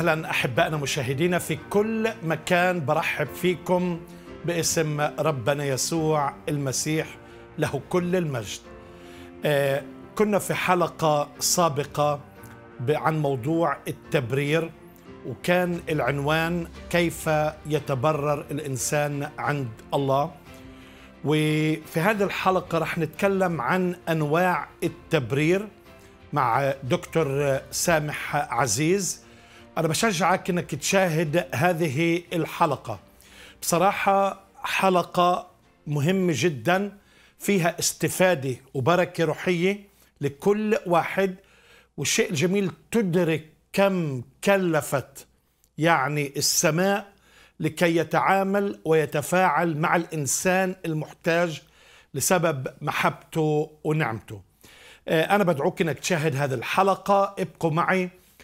اهلا احبائنا مشاهدينا في كل مكان برحب فيكم باسم ربنا يسوع المسيح له كل المجد. آه، كنا في حلقه سابقه عن موضوع التبرير وكان العنوان كيف يتبرر الانسان عند الله. وفي هذه الحلقه رح نتكلم عن انواع التبرير مع دكتور سامح عزيز أنا بشجعك أنك تشاهد هذه الحلقة بصراحة حلقة مهمة جدا فيها استفادة وبركة روحية لكل واحد والشيء الجميل تدرك كم كلفت يعني السماء لكي يتعامل ويتفاعل مع الإنسان المحتاج لسبب محبته ونعمته أه، أنا بدعوك أنك تشاهد هذه الحلقة ابقوا معي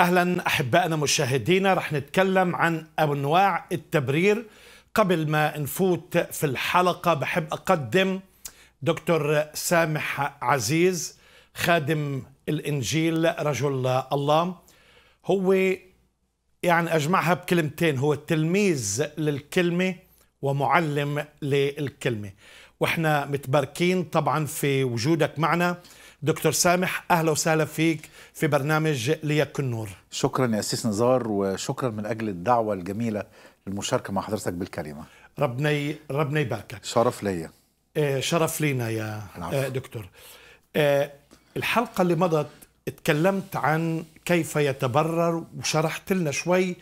اهلا احبائنا مشاهدينا رح نتكلم عن انواع التبرير قبل ما نفوت في الحلقه بحب اقدم دكتور سامح عزيز خادم الانجيل رجل الله هو يعني اجمعها بكلمتين هو تلميذ للكلمه ومعلم للكلمه واحنا متباركين طبعا في وجودك معنا دكتور سامح اهلا وسهلا فيك في برنامج ليك النور شكرا يا استاذ نزار وشكرا من اجل الدعوه الجميله للمشاركه مع حضرتك بالكلمه ربنا ربنا يباركك شرف ليا آه، شرف لينا يا آه، دكتور آه، الحلقه اللي مضت اتكلمت عن كيف يتبرر وشرحت لنا شوي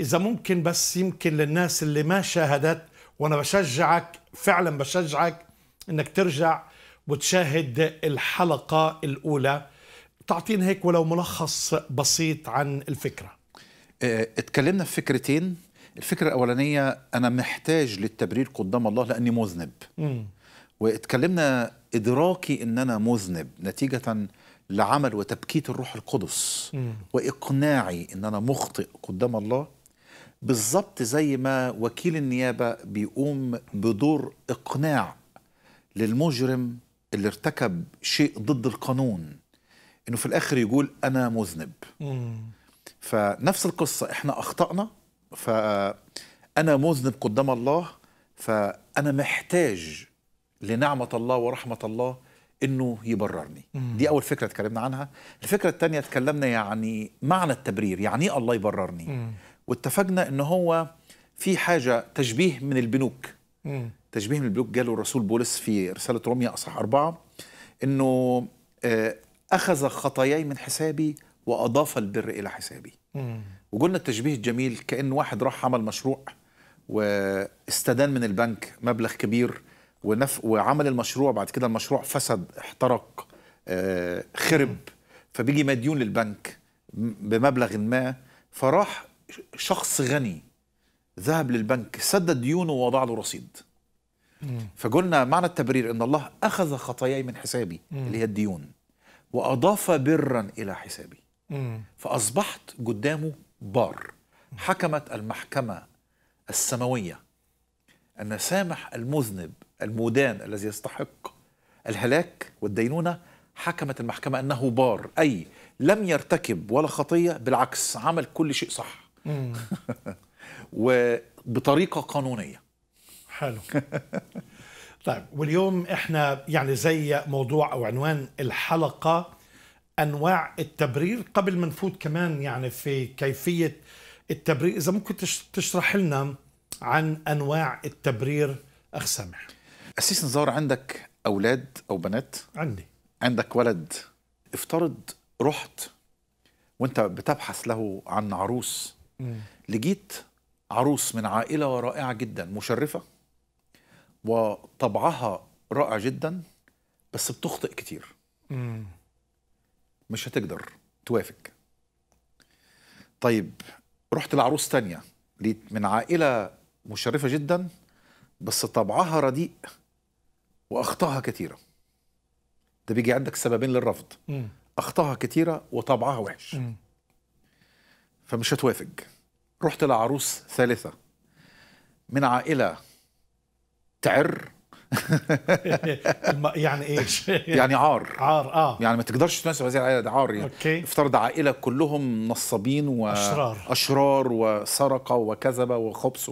اذا ممكن بس يمكن للناس اللي ما شاهدت وانا بشجعك فعلا بشجعك انك ترجع وتشاهد الحلقة الأولى تعطينا هيك ولو ملخص بسيط عن الفكرة آه، اتكلمنا في فكرتين الفكرة الأولانية أنا محتاج للتبرير قدام الله لأني مذنب واتكلمنا إدراكي أن أنا مذنب نتيجة لعمل وتبكيت الروح القدس وإقناعي أن أنا مخطئ قدام الله بالظبط زي ما وكيل النيابة بيقوم بدور إقناع للمجرم اللي ارتكب شيء ضد القانون انه في الاخر يقول انا مذنب مم. فنفس القصه احنا اخطانا فانا مذنب قدام الله فانا محتاج لنعمه الله ورحمه الله انه يبررني مم. دي اول فكره اتكلمنا عنها الفكره الثانيه اتكلمنا يعني معنى التبرير يعني ايه الله يبررني مم. واتفقنا ان هو في حاجه تشبيه من البنوك مم. تشبيه من البلوك جاله الرسول بولس في رسالة روميا أصح أربعة أنه آه، أخذ خطاياي من حسابي وأضاف البر إلى حسابي وقلنا التشبيه الجميل كأن واحد راح عمل مشروع واستدان من البنك مبلغ كبير ونف وعمل المشروع بعد كده المشروع فسد احترق آه، خرب فبيجي مديون للبنك بمبلغ ما فراح شخص غني ذهب للبنك سدد ديونه ووضع له رصيد فقلنا معنى التبرير ان الله اخذ خطاياي من حسابي اللي هي الديون واضاف برا الى حسابي فاصبحت قدامه بار حكمت المحكمه السماويه ان سامح المذنب المدان الذي يستحق الهلاك والدينونه حكمت المحكمه انه بار اي لم يرتكب ولا خطيه بالعكس عمل كل شيء صح وبطريقه قانونيه حلو طيب واليوم احنا يعني زي موضوع او عنوان الحلقه انواع التبرير قبل ما نفوت كمان يعني في كيفيه التبرير اذا ممكن تشرح لنا عن انواع التبرير اخ سامح اسيس نزار عندك اولاد او بنات عندي عندك ولد افترض رحت وانت بتبحث له عن عروس لقيت عروس من عائله رائعه جدا مشرفه وطبعها رائع جدا بس بتخطئ كتير مش هتقدر توافق طيب رحت لعروس تانية من عائلة مشرفة جدا بس طبعها رديء وأخطائها كتيرة ده بيجي عندك سببين للرفض أخطاها أخطائها كتيرة وطبعها وحش فمش هتوافق رحت لعروس ثالثة من عائلة تعر يعني ايش؟ يعني عار عار اه يعني ما تقدرش تناسب هذه العائله ده عار يعني أوكي. افترض عائله كلهم نصابين واشرار اشرار وسرقه وكذبه وخبث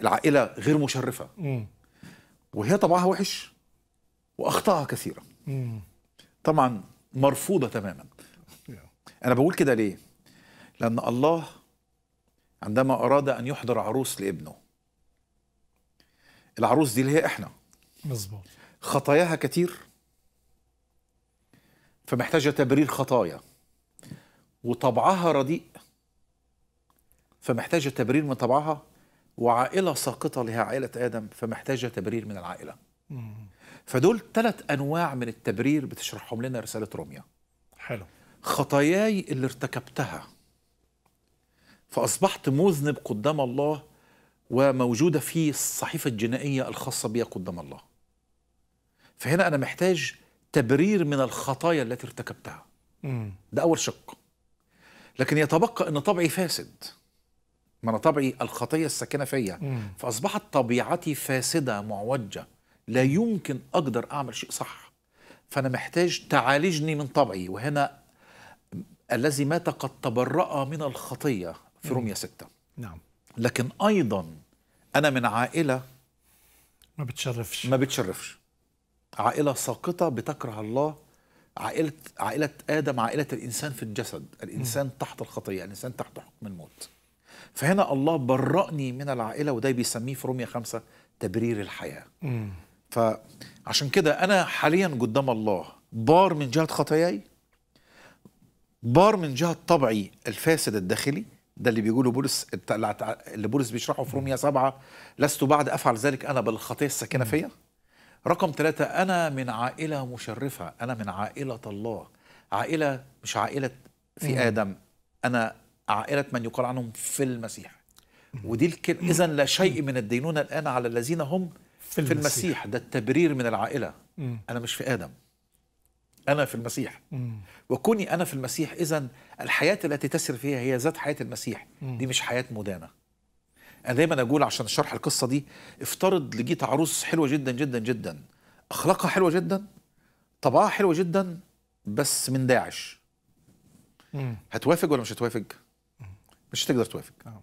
العائله غير مشرفه مم. وهي طبعها وحش واخطاها كثيره طبعا مرفوضه تماما انا بقول كده ليه؟ لان الله عندما اراد ان يحضر عروس لابنه العروس دي اللي هي احنا مظبوط خطاياها كتير فمحتاجه تبرير خطايا وطبعها رديء فمحتاجه تبرير من طبعها وعائله ساقطه لها عائله ادم فمحتاجه تبرير من العائله فدول ثلاث انواع من التبرير بتشرحهم لنا رساله روميا حلو خطاياي اللي ارتكبتها فاصبحت مذنب قدام الله وموجودة في الصحيفة الجنائية الخاصة بي قدام الله فهنا أنا محتاج تبرير من الخطايا التي ارتكبتها ده أول شق لكن يتبقى أن طبعي فاسد ما أنا طبعي الخطية الساكنة فيا فأصبحت طبيعتي فاسدة معوجة لا يمكن أقدر أعمل شيء صح فأنا محتاج تعالجني من طبعي وهنا الذي مات قد تبرأ من الخطية في رمية 6 نعم لكن ايضا انا من عائله ما بتشرفش ما بتشرفش عائله ساقطه بتكره الله عائله عائله ادم عائله الانسان في الجسد الانسان م. تحت الخطيه الانسان تحت حكم الموت فهنا الله برأني من العائله وده بيسميه في رومية خمسة تبرير الحياه م. فعشان كده انا حاليا قدام الله بار من جهه خطاياي بار من جهه طبعي الفاسد الداخلي ده اللي بيقوله بولس اللي بولس بيشرحه في روميا سبعة لست بعد أفعل ذلك أنا بالخطية الساكنة فيا رقم ثلاثة أنا من عائلة مشرفة أنا من عائلة الله عائلة مش عائلة في آدم أنا عائلة من يقال عنهم في المسيح ودي الكلمة إذا لا شيء من الدينونة الآن على الذين هم في المسيح, في المسيح. ده التبرير من العائلة مم. أنا مش في آدم أنا في المسيح مم. وكوني أنا في المسيح إذا الحياة التي تسير فيها هي ذات حياة المسيح دي مش حياة مدانة أنا دايما أقول عشان شرح القصة دي افترض لقيت عروس حلوة جدا جدا جدا أخلاقها حلوة جدا طبعها حلوة جدا بس من داعش هتوافق ولا مش هتوافق؟ مش هتقدر توافق آه.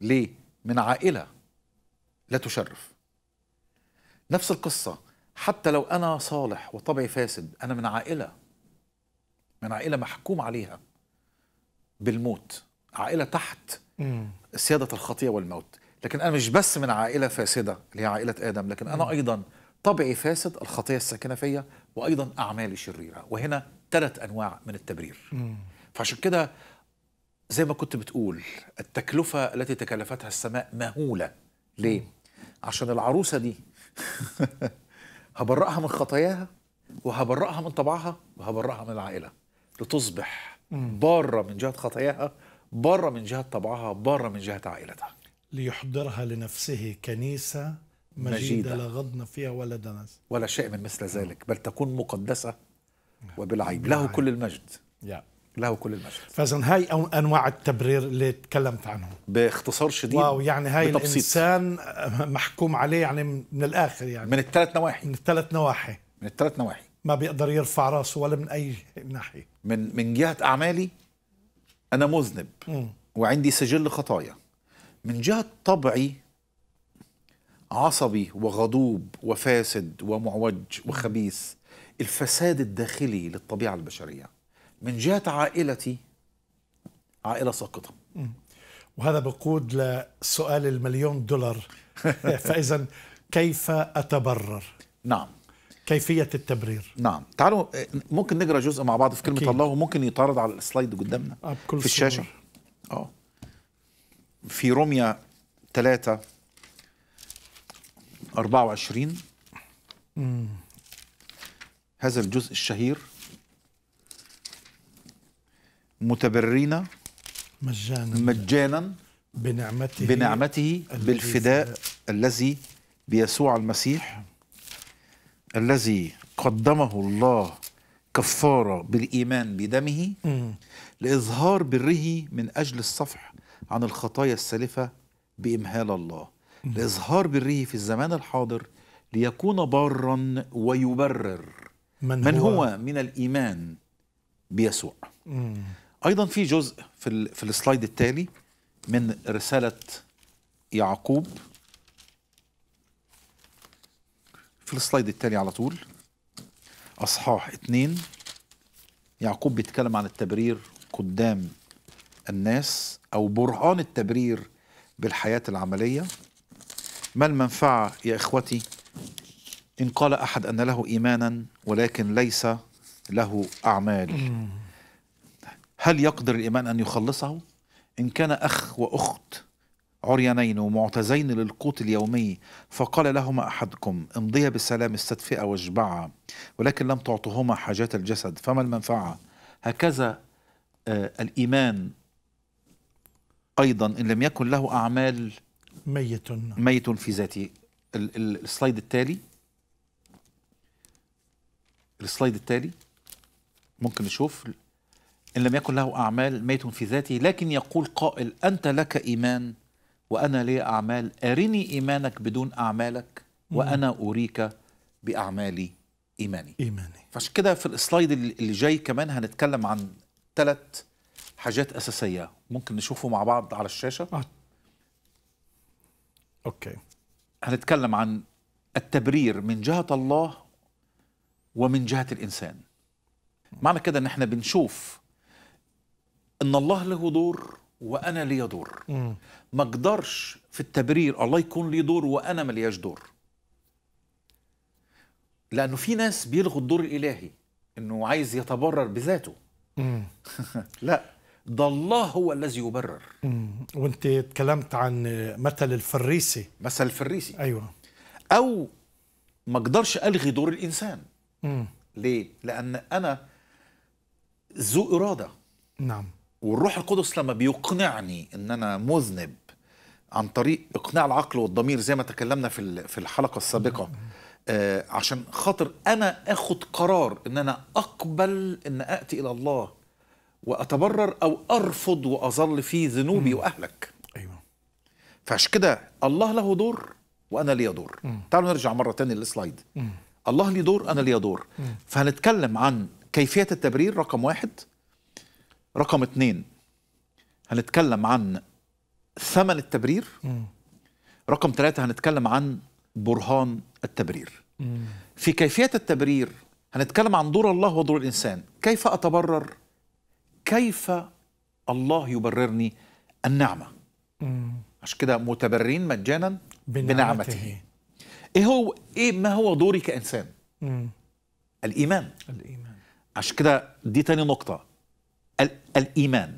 ليه؟ من عائلة لا تشرف نفس القصة حتى لو أنا صالح وطبعي فاسد أنا من عائلة من عائلة محكوم عليها بالموت عائلة تحت سيادة الخطية والموت لكن أنا مش بس من عائلة فاسدة اللي هي عائلة آدم لكن أنا أيضا طبعي فاسد الخطية الساكنة فيا وأيضا أعمالي شريرة وهنا ثلاث أنواع من التبرير فعشان كده زي ما كنت بتقول التكلفة التي تكلفتها السماء مهولة ليه؟ عشان العروسة دي هبرئها من خطاياها وهبرئها من طبعها وهبرئها من العائلة لتصبح بره من جهه خطاياها بره من جهه طبعها بره من جهه عائلتها ليحضرها لنفسه كنيسه مجيده, مجيدة. لغضنا فيها ولا دنس ولا شيء من مثل ذلك بل تكون مقدسه نعم. وبالعيب له كل المجد يا له كل المجد فاذا هاي انواع التبرير اللي تكلمت عنه باختصار شديد واو يعني هاي بتبسيط. الانسان محكوم عليه يعني من الاخر يعني من الثلاث نواحي من الثلاث نواحي من الثلاث نواحي ما بيقدر يرفع راسه ولا من اي ناحيه من من جهه اعمالي انا مذنب وعندي سجل خطايا من جهه طبعي عصبي وغضوب وفاسد ومعوج وخبيث الفساد الداخلي للطبيعه البشريه من جهه عائلتي عائله ساقطه وهذا بقود لسؤال المليون دولار فاذا كيف اتبرر نعم كيفية التبرير نعم تعالوا آه، ممكن نقرأ جزء مع بعض في كلمة أكيد. الله وممكن يطارد على السلايد قدامنا آه، بكل في الشاشة اه في روميا 3 24 مم. هذا الجزء الشهير متبرين مجانا مجانا بنعمته بنعمته بالفداء الذي بيسوع المسيح الذي قدمه الله كفارة بالإيمان بدمه لإظهار بره من أجل الصفح عن الخطايا السالفة بإمهال الله لإظهار بره في الزمان الحاضر ليكون بارا ويبرر من, من هو, هو من الإيمان بيسوع أيضا في جزء في, في السلايد التالي من رسالة يعقوب في السلايد التالي على طول أصحاح اثنين يعقوب بيتكلم عن التبرير قدام الناس أو برهان التبرير بالحياة العملية ما المنفعة يا إخوتي إن قال أحد أن له إيمانا ولكن ليس له أعمال هل يقدر الإيمان أن يخلصه؟ إن كان أخ وأخت عريانين ومعتزين للقوت اليومي فقال لهما أحدكم امضيا بالسلام استدفئا واشبعا ولكن لم تعطهما حاجات الجسد فما المنفعة هكذا آه، الإيمان أيضا إن لم يكن له أعمال ميت ميت في ذاته السلايد التالي السلايد التالي ممكن نشوف إن لم يكن له أعمال ميت في ذاته لكن يقول قائل أنت لك إيمان وأنا لي أعمال أرني إيمانك بدون أعمالك وأنا أريك بأعمالي إيماني إيماني فعشان كده في السلايد اللي جاي كمان هنتكلم عن ثلاث حاجات أساسية ممكن نشوفه مع بعض على الشاشة آه. أوكي هنتكلم عن التبرير من جهة الله ومن جهة الإنسان معنى كده إن إحنا بنشوف إن الله له دور وأنا لي دور ما اقدرش في التبرير الله يكون لي دور وانا ملياش دور لانه في ناس بيلغوا الدور الالهي انه عايز يتبرر بذاته لا ده الله هو الذي يبرر وانت اتكلمت عن مثل الفريسي مثل الفريسي ايوه او ما اقدرش الغي دور الانسان مم. ليه لان انا ذو اراده نعم والروح القدس لما بيقنعني ان انا مذنب عن طريق اقناع العقل والضمير زي ما تكلمنا في في الحلقه السابقه آه عشان خاطر انا اخد قرار ان انا اقبل ان اتي الى الله واتبرر او ارفض واظل في ذنوبي واهلك ايوه فعشان كده الله له دور وانا لي دور تعالوا نرجع مره تانية للسلايد الله ليه دور انا ليا دور فهنتكلم عن كيفيه التبرير رقم واحد رقم اثنين هنتكلم عن ثمن التبرير م. رقم ثلاثة هنتكلم عن برهان التبرير م. في كيفية التبرير هنتكلم عن دور الله ودور الإنسان كيف أتبرر كيف الله يبررني النعمة م. عشان كده متبرين مجانا بنعمته. بنعمته ايه هو ايه ما هو دوري كانسان مم. الايمان الايمان عشان كده دي تاني نقطه الايمان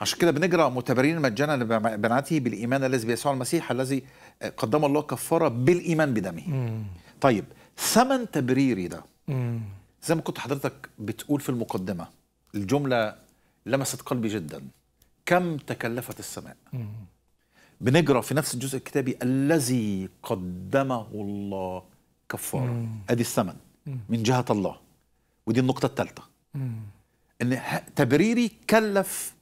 عشان كده بنقرا متبرين مجانا لبناته بالايمان الذي بيسوع المسيح الذي قدم الله كفاره بالايمان بدمه. مم. طيب ثمن تبريري ده مم. زي ما كنت حضرتك بتقول في المقدمه الجمله لمست قلبي جدا كم تكلفت السماء؟ مم. بنقرا في نفس الجزء الكتابي الذي قدمه الله كفاره ادي الثمن من جهه الله ودي النقطه الثالثه ان تبريري كلف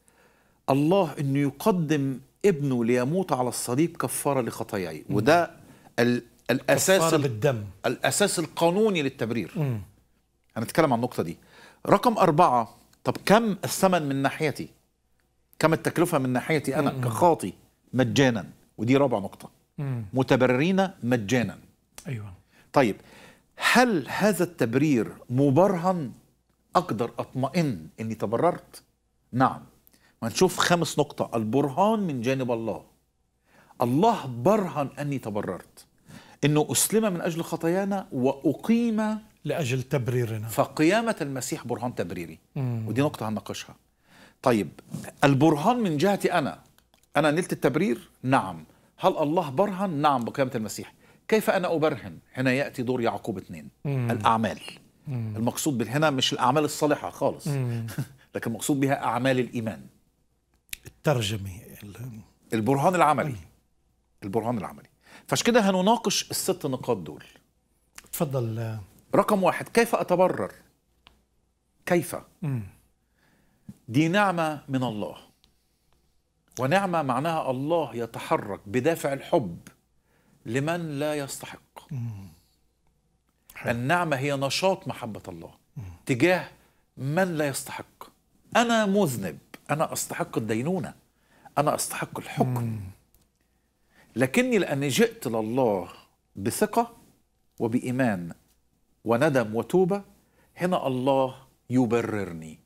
الله انه يقدم ابنه ليموت على الصليب كفاره لخطاياي وده الاساس كفارة بالدم الاساس القانوني للتبرير مم. هنتكلم عن النقطه دي رقم أربعة طب كم الثمن من ناحيتي كم التكلفه من ناحيتي انا مم. كخاطي مجانا ودي رابع نقطه مم. متبررين مجانا ايوه طيب هل هذا التبرير مبرهن اقدر اطمئن اني تبررت نعم نشوف خامس نقطة البرهان من جانب الله الله برهن أني تبررت أنه أسلم من أجل خطايانا وأقيم لأجل تبريرنا فقيامة المسيح برهان تبريري مم. ودي نقطة هنناقشها طيب البرهان من جهتي أنا أنا نلت التبرير؟ نعم هل الله برهن؟ نعم بقيامة المسيح كيف أنا أبرهن؟ هنا يأتي دور يعقوب اثنين مم. الأعمال مم. المقصود بالهنا مش الأعمال الصالحة خالص لكن المقصود بها أعمال الإيمان الترجمه البرهان العملي البرهان العملي فعشان كده هنناقش الست نقاط دول اتفضل رقم واحد كيف اتبرر كيف مم. دي نعمه من الله ونعمه معناها الله يتحرك بدافع الحب لمن لا يستحق مم. النعمه هي نشاط محبه الله مم. تجاه من لا يستحق انا مذنب أنا أستحق الدينونة أنا أستحق الحكم لكني لأني جئت لله بثقة وبإيمان وندم وتوبة هنا الله يبررني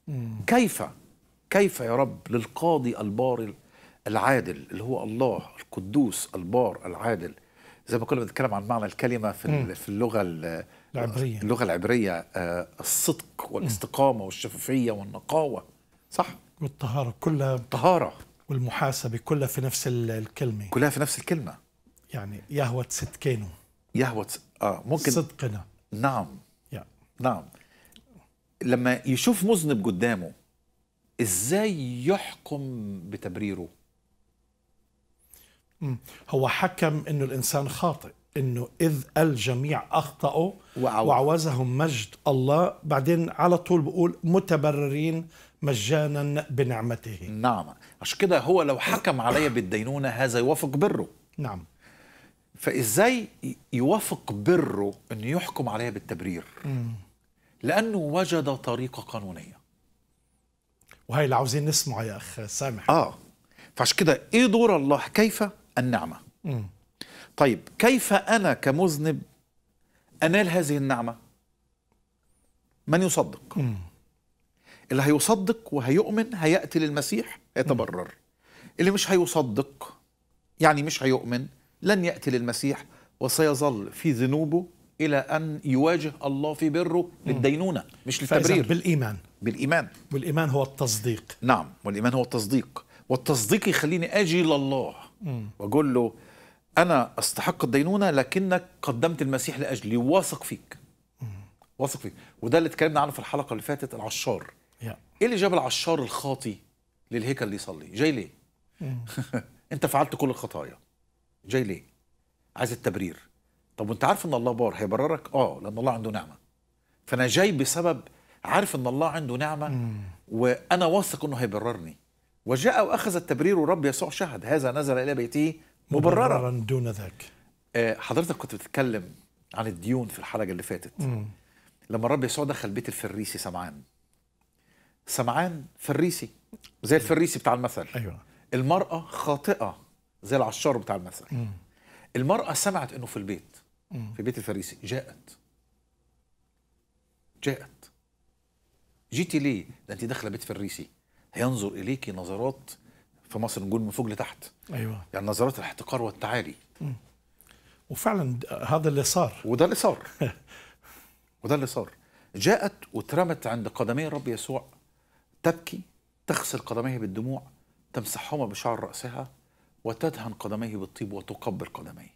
كيف كيف يا رب للقاضي البار العادل اللي هو الله القدوس البار العادل زي ما كنا بنتكلم عن معنى الكلمة في, في اللغة العبرية اللغة العبرية آه، الصدق والاستقامة والشفافية والنقاوة صح والطهارة كلها طهارة والمحاسبة كلها في نفس الكلمة كلها في نفس الكلمة يعني يهوة صدقنا يهوة اه ممكن صدقنا نعم yeah. نعم لما يشوف مذنب قدامه ازاي يحكم بتبريره هو حكم انه الانسان خاطئ انه اذ الجميع اخطاوا وعوزهم مجد الله بعدين على طول بقول متبررين مجانا بنعمته نعم عشان كده هو لو حكم علي بالدينونة هذا يوافق بره نعم فإزاي يوافق بره أن يحكم علي بالتبرير مم. لأنه وجد طريقة قانونية وهي اللي عاوزين نسمعه يا أخ سامح آه فعشان كده إيه دور الله كيف النعمة مم. طيب كيف أنا كمذنب أنال هذه النعمة من يصدق مم. اللي هيصدق وهيؤمن هيأتي للمسيح يتبرر اللي مش هيصدق يعني مش هيؤمن لن يأتي للمسيح وسيظل في ذنوبه إلى أن يواجه الله في بره للدينونة مش للتبرير بالإيمان بالإيمان والإيمان هو التصديق نعم والإيمان هو التصديق والتصديق يخليني أجي لله وأقول له أنا أستحق الدينونة لكنك قدمت المسيح لأجلي واثق فيك واثق فيك وده اللي اتكلمنا عنه في الحلقة اللي فاتت العشار ايه اللي جاب العشار الخاطي للهيكل يصلي جاي ليه انت فعلت كل الخطايا جاي ليه عايز التبرير طب وانت عارف ان الله بار هيبررك اه لان الله عنده نعمه فانا جاي بسبب عارف ان الله عنده نعمه وانا واثق انه هيبررني وجاء واخذ التبرير والرب يسوع شهد هذا نزل الى بيته مبررا, مبررا دون ذاك آه، حضرتك كنت بتتكلم عن الديون في الحلقه اللي فاتت مم. لما الرب يسوع دخل بيت الفريسي سمعان سمعان فريسي زي الفريسي بتاع المثل ايوه المرأة خاطئة زي العشار بتاع المثل مم. المرأة سمعت انه في البيت مم. في بيت الفريسي جاءت جاءت جيتي ليه؟ ده انت داخله بيت فريسي هينظر اليكي نظرات في مصر نقول من فوق لتحت ايوه يعني نظرات الاحتقار والتعالي مم. وفعلا هذا اللي صار وده اللي صار وده اللي صار جاءت واترمت عند قدمي الرب يسوع تبكي تغسل قدميه بالدموع تمسحهما بشعر رأسها وتدهن قدميه بالطيب وتقبل قدميه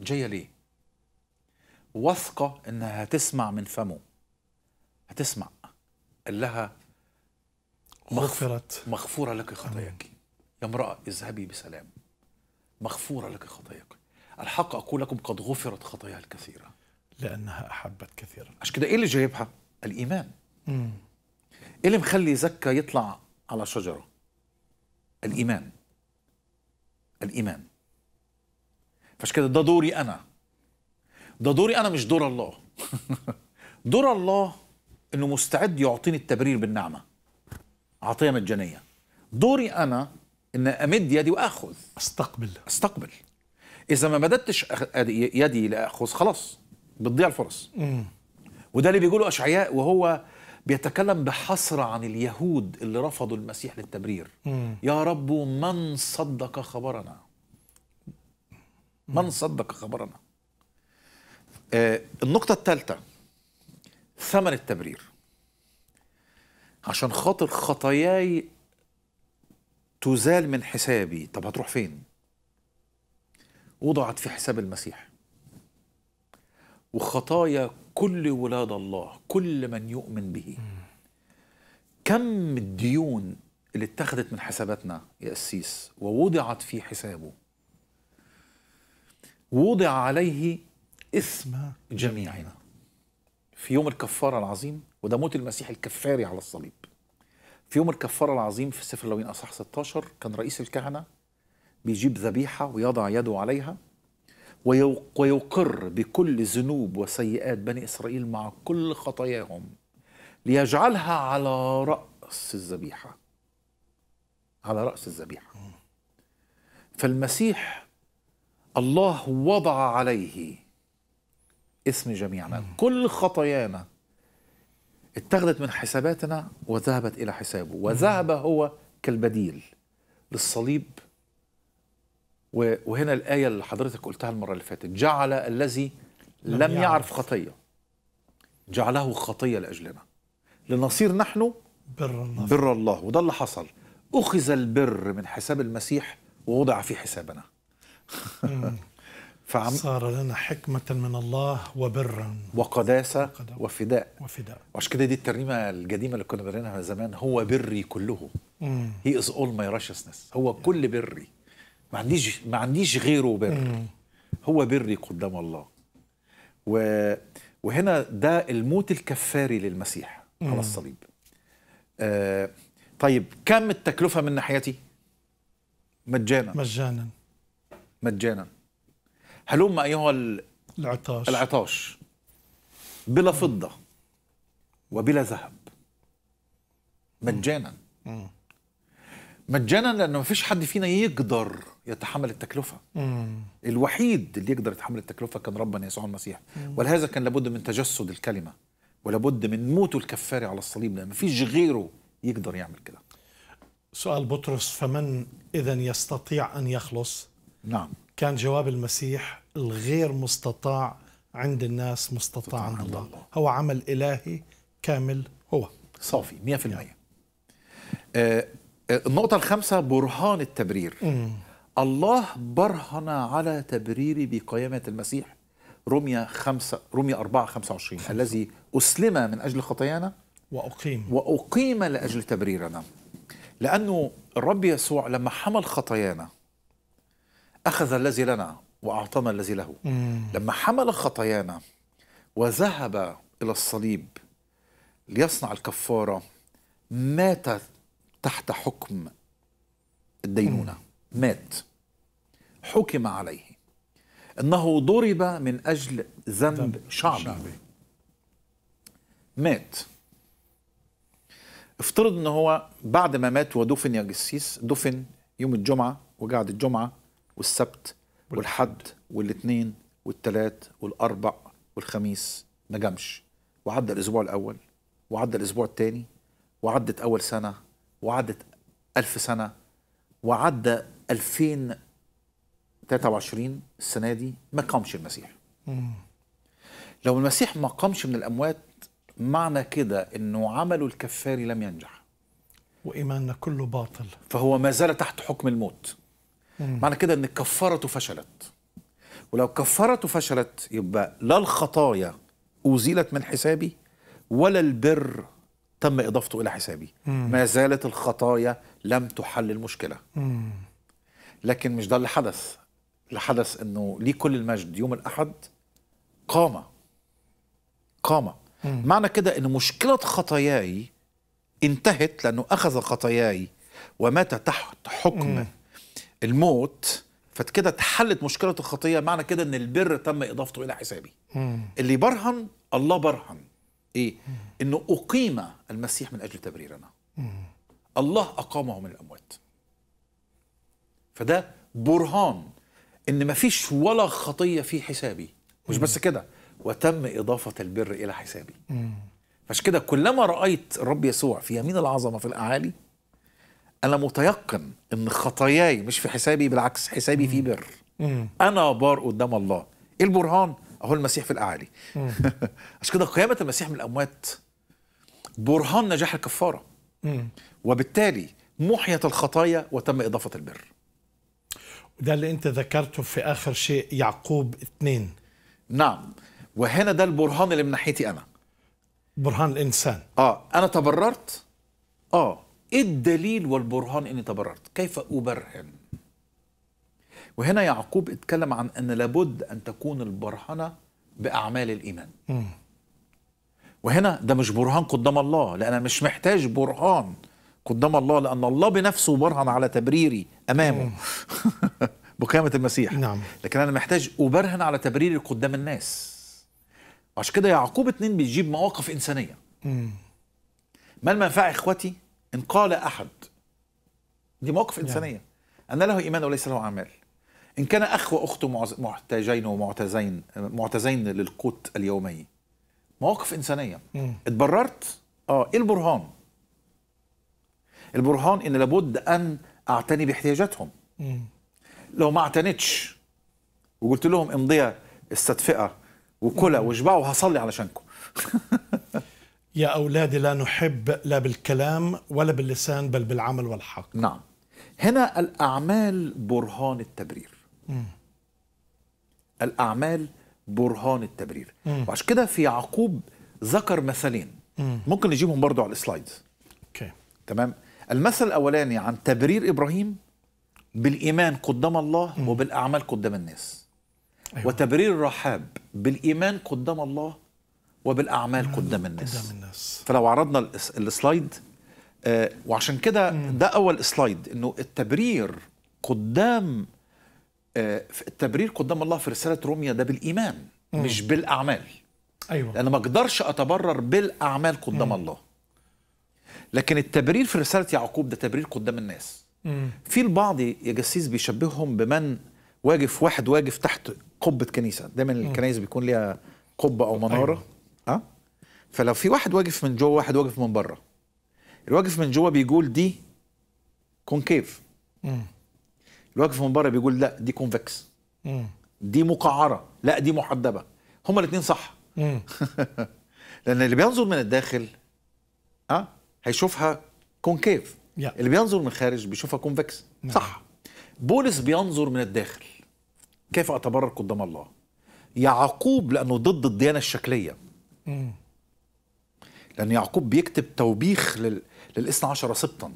جاية ليه؟ واثقة إنها هتسمع من فمه هتسمع قال لها مغفرت مغفورة لك خطاياك يا امرأة اذهبي بسلام مغفورة لك خطاياك الحق أقول لكم قد غفرت خطاياها الكثيرة لأنها أحبت كثيرا عشان كده إيه اللي جايبها؟ الإيمان مم. ايه اللي مخلي زكا يطلع على شجره الايمان الايمان فعشان كده ده دوري انا ده دوري انا مش دور الله دور الله انه مستعد يعطيني التبرير بالنعمه عطيه مجانيه دوري انا ان امد يدي واخذ استقبل استقبل اذا ما مددتش يدي لاخذ خلاص بتضيع الفرص مم. وده اللي بيقوله اشعياء وهو بيتكلم بحسرة عن اليهود اللي رفضوا المسيح للتبرير مم. يا رب من صدق خبرنا من صدق خبرنا آه النقطة الثالثة ثمن التبرير عشان خاطر خطاياي تزال من حسابي طب هتروح فين وضعت في حساب المسيح وخطايا كل ولاد الله كل من يؤمن به كم الديون اللي اتخذت من حساباتنا يا قسيس ووضعت في حسابه وضع عليه اسم جميعنا في يوم الكفارة العظيم وده موت المسيح الكفاري على الصليب في يوم الكفارة العظيم في سفر لوين أصح 16 كان رئيس الكهنة بيجيب ذبيحة ويضع يده عليها ويقر بكل ذنوب وسيئات بني إسرائيل مع كل خطاياهم ليجعلها على رأس الذبيحة على رأس الذبيحة فالمسيح الله وضع عليه اسم جميعنا كل خطايانا اتخذت من حساباتنا وذهبت إلى حسابه وذهب هو كالبديل للصليب وهنا الآية اللي حضرتك قلتها المرة اللي فاتت جعل الذي لم يعرف خطية جعله خطية لأجلنا لنصير نحن بر الله بر الله وده اللي حصل أخذ البر من حساب المسيح ووضع في حسابنا فعم صار لنا حكمة من الله وبرا وقداسة وفداء وفداء وعشان كده دي الترنيمة القديمة اللي كنا بنقولها زمان هو بري كله هي He is all my righteousness هو كل بري ما عنديش ما عنديش غيره بر هو بري قدام الله و وهنا ده الموت الكفاري للمسيح على الصليب آه طيب كم التكلفه من ناحيتي مجانا مجانا مجانا هلوم ايها ال... العطاش العطاش بلا فضه وبلا ذهب مجانا مم. مم. مجانا لانه ما فيش حد فينا يقدر يتحمل التكلفه مم. الوحيد اللي يقدر يتحمل التكلفه كان ربنا يسوع المسيح مم. ولهذا كان لابد من تجسد الكلمه ولابد من موته الكفاري على الصليب لان ما فيش غيره يقدر يعمل كده سؤال بطرس فمن اذا يستطيع ان يخلص نعم كان جواب المسيح الغير مستطاع عند الناس مستطاع عند الله. الله هو عمل الهي كامل هو صافي 100% يعني. آه النقطة الخامسة برهان التبرير مم. الله برهن على تبريري بقيامة المسيح رمية خمسة رمية أربعة خمسة وعشرين الذي أسلم من أجل خطايانا وأقيم وأقيم لأجل تبريرنا لأنه الرب يسوع لما حمل خطايانا أخذ الذي لنا وأعطانا الذي له مم. لما حمل خطايانا وذهب إلى الصليب ليصنع الكفارة مات تحت حكم الدينونة مات حكم عليه أنه ضرب من أجل ذنب شعبي. شعبي مات افترض أنه هو بعد ما مات ودفن يا جسيس دفن يوم الجمعة وقعد الجمعة والسبت والحد والاثنين والثلاث والأربع والخميس ما جمش وعدى الأسبوع الأول وعدى الأسبوع الثاني وعدت أول سنة وعدت ألف سنة وعدى 2023 السنة دي ما قامش المسيح لو المسيح ما قامش من الأموات معنى كده أنه عمله الكفاري لم ينجح وإيماننا كله باطل فهو ما زال تحت حكم الموت مم. معنى كده أن كفارته فشلت ولو كفارته فشلت يبقى لا الخطايا أزيلت من حسابي ولا البر تم إضافته إلى حسابي مم. ما زالت الخطايا لم تحل المشكلة مم. لكن مش ده اللي حدث اللي حدث أنه ليه كل المجد يوم الأحد قام قام مم. معنى كده أن مشكلة خطاياي انتهت لأنه أخذ خطاياي ومات تحت حكم مم. الموت فكده اتحلت مشكله الخطيه معنى كده ان البر تم اضافته الى حسابي مم. اللي برهن الله برهن إيه؟ أنه أقيم المسيح من أجل تبريرنا الله أقامه من الأموات فده برهان ان ما فيش ولا خطيه في حسابي مش بس كده وتم اضافه البر الى حسابي فعشان كده كلما رايت الرب يسوع في يمين العظمه في الاعالي انا متيقن ان خطاياي مش في حسابي بالعكس حسابي فيه بر انا بار قدام الله ايه البرهان اهو المسيح في الاعالي عشان كده قيامه المسيح من الاموات برهان نجاح الكفاره وبالتالي محيت الخطايا وتم اضافه البر ده اللي انت ذكرته في اخر شيء يعقوب اثنين نعم وهنا ده البرهان اللي من ناحيتي انا برهان الانسان اه انا تبررت اه ايه الدليل والبرهان اني تبررت كيف ابرهن وهنا يعقوب اتكلم عن أن لابد أن تكون البرهنة بأعمال الإيمان وهنا ده مش برهان قدام الله لان مش محتاج برهان قدام الله لأن الله بنفسه برهن على تبريري أمامه بقيامة المسيح نعم. لكن أنا محتاج أبرهن على تبريري قدام الناس عشان كده يعقوب اتنين بيجيب مواقف إنسانية ما المنفعة إخوتي إن قال أحد دي مواقف نعم. إنسانية له إيمان وليس له أعمال إن كان أخ وأخت محتاجين ومعتزين معتزين للقوت اليومي مواقف إنسانية مم. اتبررت؟ آه إيه البرهان؟ البرهان إن لابد أن أعتني باحتياجاتهم لو ما اعتنتش وقلت لهم امضية استدفئة وكلا واشبعوا وهصلي علشانكم يا أولادي لا نحب لا بالكلام ولا باللسان بل بالعمل والحق نعم هنا الأعمال برهان التبرير م. الأعمال برهان التبرير م. وعشان كده في يعقوب ذكر مثلين م. ممكن نجيبهم برضو على السلايدز اوكي تمام المثل الأولاني عن تبرير إبراهيم بالإيمان قدام الله م. وبالأعمال قدام الناس أيوة. وتبرير رحاب بالإيمان قدام الله وبالأعمال قدام الناس. قدام الناس فلو عرضنا السلايد آه وعشان كده ده أول سلايد إنه التبرير قدام آه، التبرير قدام الله في رساله روميا ده بالايمان مم. مش بالاعمال ايوه لان ما اقدرش اتبرر بالاعمال قدام مم. الله لكن التبرير في رساله يعقوب ده تبرير قدام الناس مم. في البعض يا جسيس بيشبههم بمن واقف واحد واقف تحت قبه كنيسه دايما الكنايس بيكون ليها قبه او مناره أيوة. اه فلو في واحد واقف من جوه واحد واقف من بره الواقف من جوه بيقول دي كونكيف مم. الواقف من بره بيقول لا دي كونفكس دي مقعره لا دي محدبه هما الاثنين صح لان اللي بينظر من الداخل اه هيشوفها كونكيف اللي بينظر من الخارج بيشوفها كونفكس نعم. صح بولس بينظر من الداخل كيف اتبرر قدام الله يعقوب لانه ضد الديانه الشكليه لان يعقوب بيكتب توبيخ لل... للاثنى عشر سبطا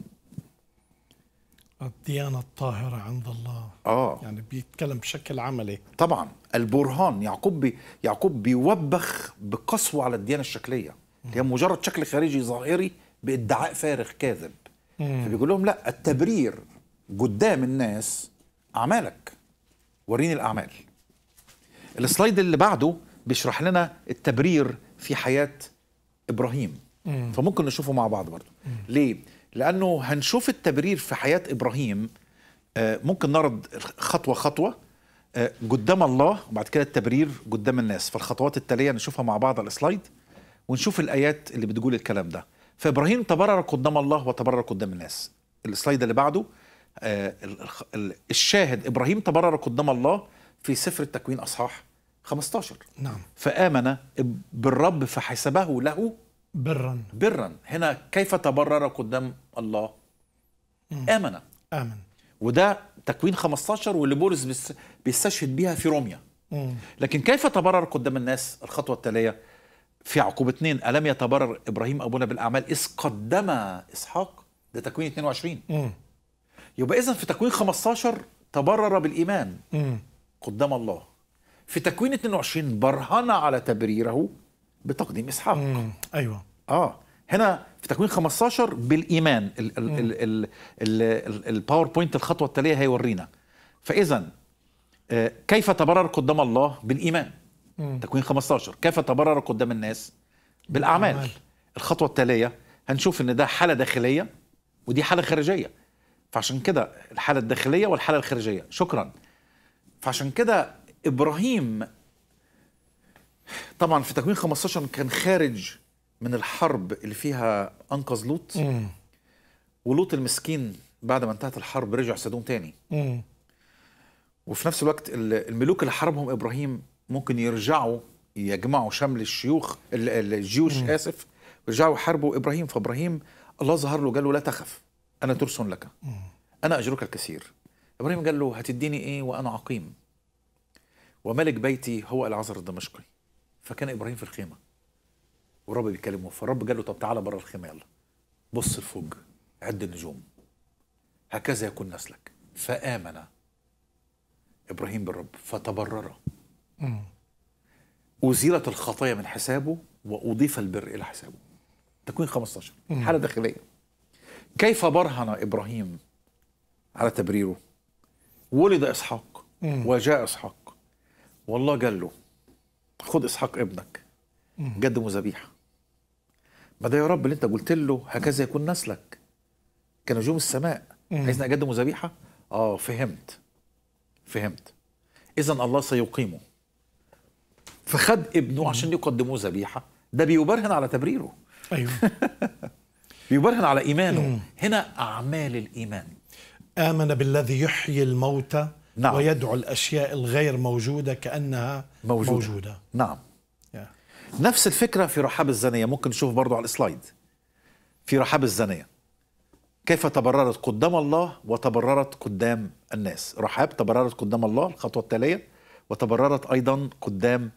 الديانة الطاهرة عند الله آه. يعني بيتكلم بشكل عملي طبعا البرهان يعقوب بي يعقوب بيوبخ بقسوة على الديانة الشكلية هي مجرد شكل خارجي ظاهري بادعاء فارغ كاذب فبيقول لهم لا التبرير قدام الناس أعمالك وريني الأعمال السلايد اللي بعده بيشرح لنا التبرير في حياة إبراهيم مم. فممكن نشوفه مع بعض برضه ليه؟ لانه هنشوف التبرير في حياه ابراهيم آه، ممكن نرد خطوه خطوه آه، قدام الله وبعد كده التبرير قدام الناس فالخطوات التاليه نشوفها مع بعض على السلايد ونشوف الايات اللي بتقول الكلام ده فابراهيم تبرر قدام الله وتبرر قدام الناس السلايد اللي بعده آه، الشاهد ابراهيم تبرر قدام الله في سفر التكوين اصحاح 15 نعم فامن بالرب فحسبه له برا برا هنا كيف تبرر قدام الله مم. آمن آمن وده تكوين 15 واللي بولس بيستشهد بيها في روميا مم. لكن كيف تبرر قدام الناس الخطوة التالية في عقوب اثنين ألم يتبرر إبراهيم أبونا بالأعمال إذ قدم إسحاق ده تكوين 22 مم. يبقى إذا في تكوين 15 تبرر بالإيمان مم. قدام الله في تكوين 22 برهن على تبريره بتقديم اسحاق مم. ايوه اه هنا في تكوين 15 بالايمان الباوربوينت الخطوه التاليه هيورينا فاذا آه، كيف تبرر قدام الله بالايمان مم. تكوين 15 كيف تبرر قدام الناس بالاعمال مم. الخطوه التاليه هنشوف ان ده حاله داخليه ودي حاله خارجيه فعشان كده الحاله الداخليه والحاله الخارجيه شكرا فعشان كده ابراهيم طبعا في تكوين 15 كان خارج من الحرب اللي فيها انقذ لوط ولوط المسكين بعد ما انتهت الحرب رجع سدوم تاني مم. وفي نفس الوقت الملوك اللي حاربهم ابراهيم ممكن يرجعوا يجمعوا شمل الشيوخ الجيوش مم. اسف رجعوا يحاربوا ابراهيم فابراهيم الله ظهر له قال له لا تخف انا ترس لك انا اجرك الكثير ابراهيم قال له هتديني ايه وانا عقيم وملك بيتي هو العذر الدمشقي فكان ابراهيم في الخيمه والرب بيكلمه فالرب قال له طب تعالى بره الخيمه يلا بص لفوق عد النجوم هكذا يكون نسلك فامن ابراهيم بالرب فتبرر أزيلت الخطايا من حسابه وأضيف البر إلى حسابه تكوين 15 حالة داخلية كيف برهن إبراهيم على تبريره ولد إسحاق وجاء إسحاق والله قال له خد اسحاق ابنك قدمه ذبيحه ما ده يا رب اللي انت قلت له هكذا يكون نسلك كنجوم السماء عايزني اقدمه ذبيحه اه فهمت فهمت اذا الله سيقيمه فخد ابنه عشان يقدمه ذبيحه ده بيبرهن على تبريره ايوه بيبرهن على ايمانه هنا اعمال الايمان امن بالذي يحيي الموتى نعم. ويدعو الأشياء الغير موجودة كأنها موجودة, موجودة. نعم yeah. نفس الفكرة في رحاب الزانية ممكن نشوف برضو على السلايد في رحاب الزانية كيف تبررت قدام الله وتبررت قدام الناس رحاب تبررت قدام الله الخطوة التالية وتبررت أيضا قدام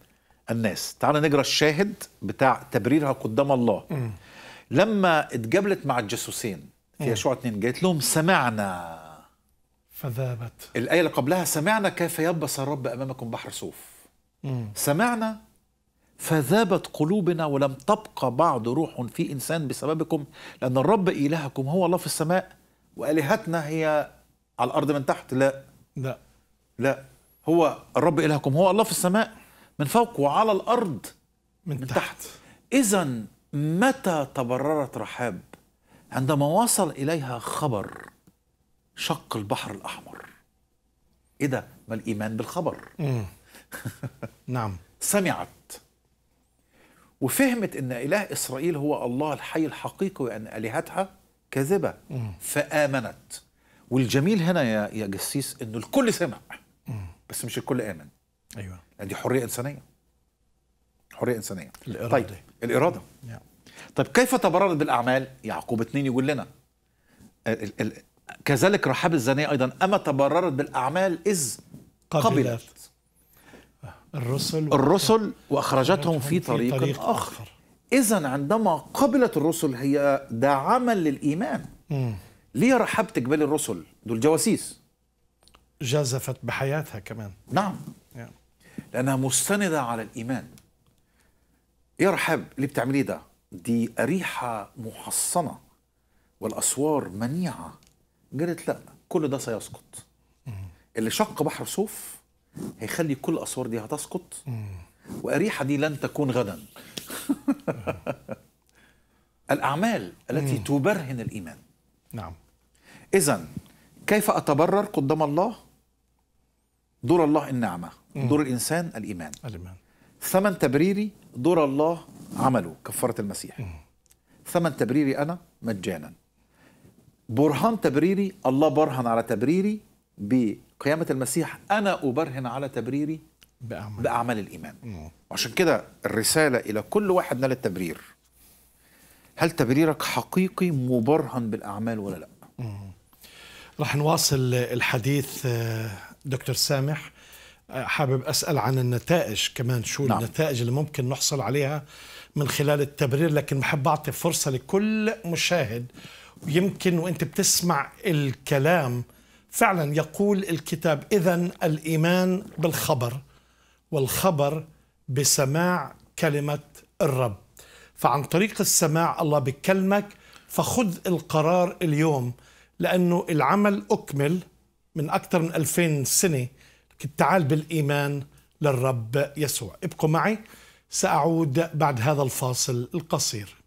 الناس تعال نقرأ الشاهد بتاع تبريرها قدام الله م. لما اتقابلت مع الجاسوسين في يشوع اتنين قالت لهم سمعنا فذابت الآية اللي قبلها سمعنا كيف يبس الرب أمامكم بحر صوف مم. سمعنا فذابت قلوبنا ولم تبقى بعض روح في إنسان بسببكم لأن الرب إلهكم هو الله في السماء وآلهتنا هي على الأرض من تحت لا لا لا هو الرب إلهكم هو الله في السماء من فوق وعلى الأرض من, من تحت, تحت. إذا متى تبررت رحاب عندما وصل إليها خبر شق البحر الأحمر إيه ده؟ ما الإيمان بالخبر نعم سمعت وفهمت أن إله إسرائيل هو الله الحي الحقيقي وأن آلهتها كذبة فآمنت والجميل هنا يا يا جسيس انه الكل سمع بس مش الكل امن ايوه يعني دي حريه انسانيه حريه انسانيه الاراده طيب الاراده نعم. طيب كيف تبررت بالاعمال يعقوب اثنين يقول لنا كذلك رحاب الزانية أيضا أما تبررت بالأعمال إذ قبلت قبلت الرسل الرسل وأخرجتهم في طريق, في طريق آخر, آخر. إذا عندما قبلت الرسل هي ده عمل للإيمان مم. ليه رحاب تجبلي الرسل دول جواسيس جازفت بحياتها كمان نعم لأنها مستندة على الإيمان يا إيه رحاب اللي بتعمليه ده دي أريحة محصنة والأسوار منيعة قالت لا كل ده سيسقط اللي شق بحر صوف هيخلي كل الاسوار دي هتسقط واريحه دي لن تكون غدا الاعمال التي تبرهن الايمان نعم اذا كيف اتبرر قدام الله دور الله النعمه دور الانسان الايمان الايمان ثمن تبريري دور الله عمله كفاره المسيح ثمن تبريري انا مجانا برهان تبريري الله برهن على تبريري بقيامة المسيح أنا أبرهن على تبريري بأعمال, بأعمال الإيمان مم. عشان كده الرسالة إلى كل واحد نال التبرير هل تبريرك حقيقي مبرهن بالأعمال ولا لا راح رح نواصل الحديث آه، دكتور سامح آه، حابب أسأل عن النتائج كمان شو نعم. النتائج اللي ممكن نحصل عليها من خلال التبرير لكن بحب أعطي فرصة لكل مشاهد يمكن وانت بتسمع الكلام فعلا يقول الكتاب اذا الايمان بالخبر والخبر بسماع كلمه الرب فعن طريق السماع الله بكلمك فخذ القرار اليوم لانه العمل اكمل من اكثر من 2000 سنه تعال بالايمان للرب يسوع ابقوا معي ساعود بعد هذا الفاصل القصير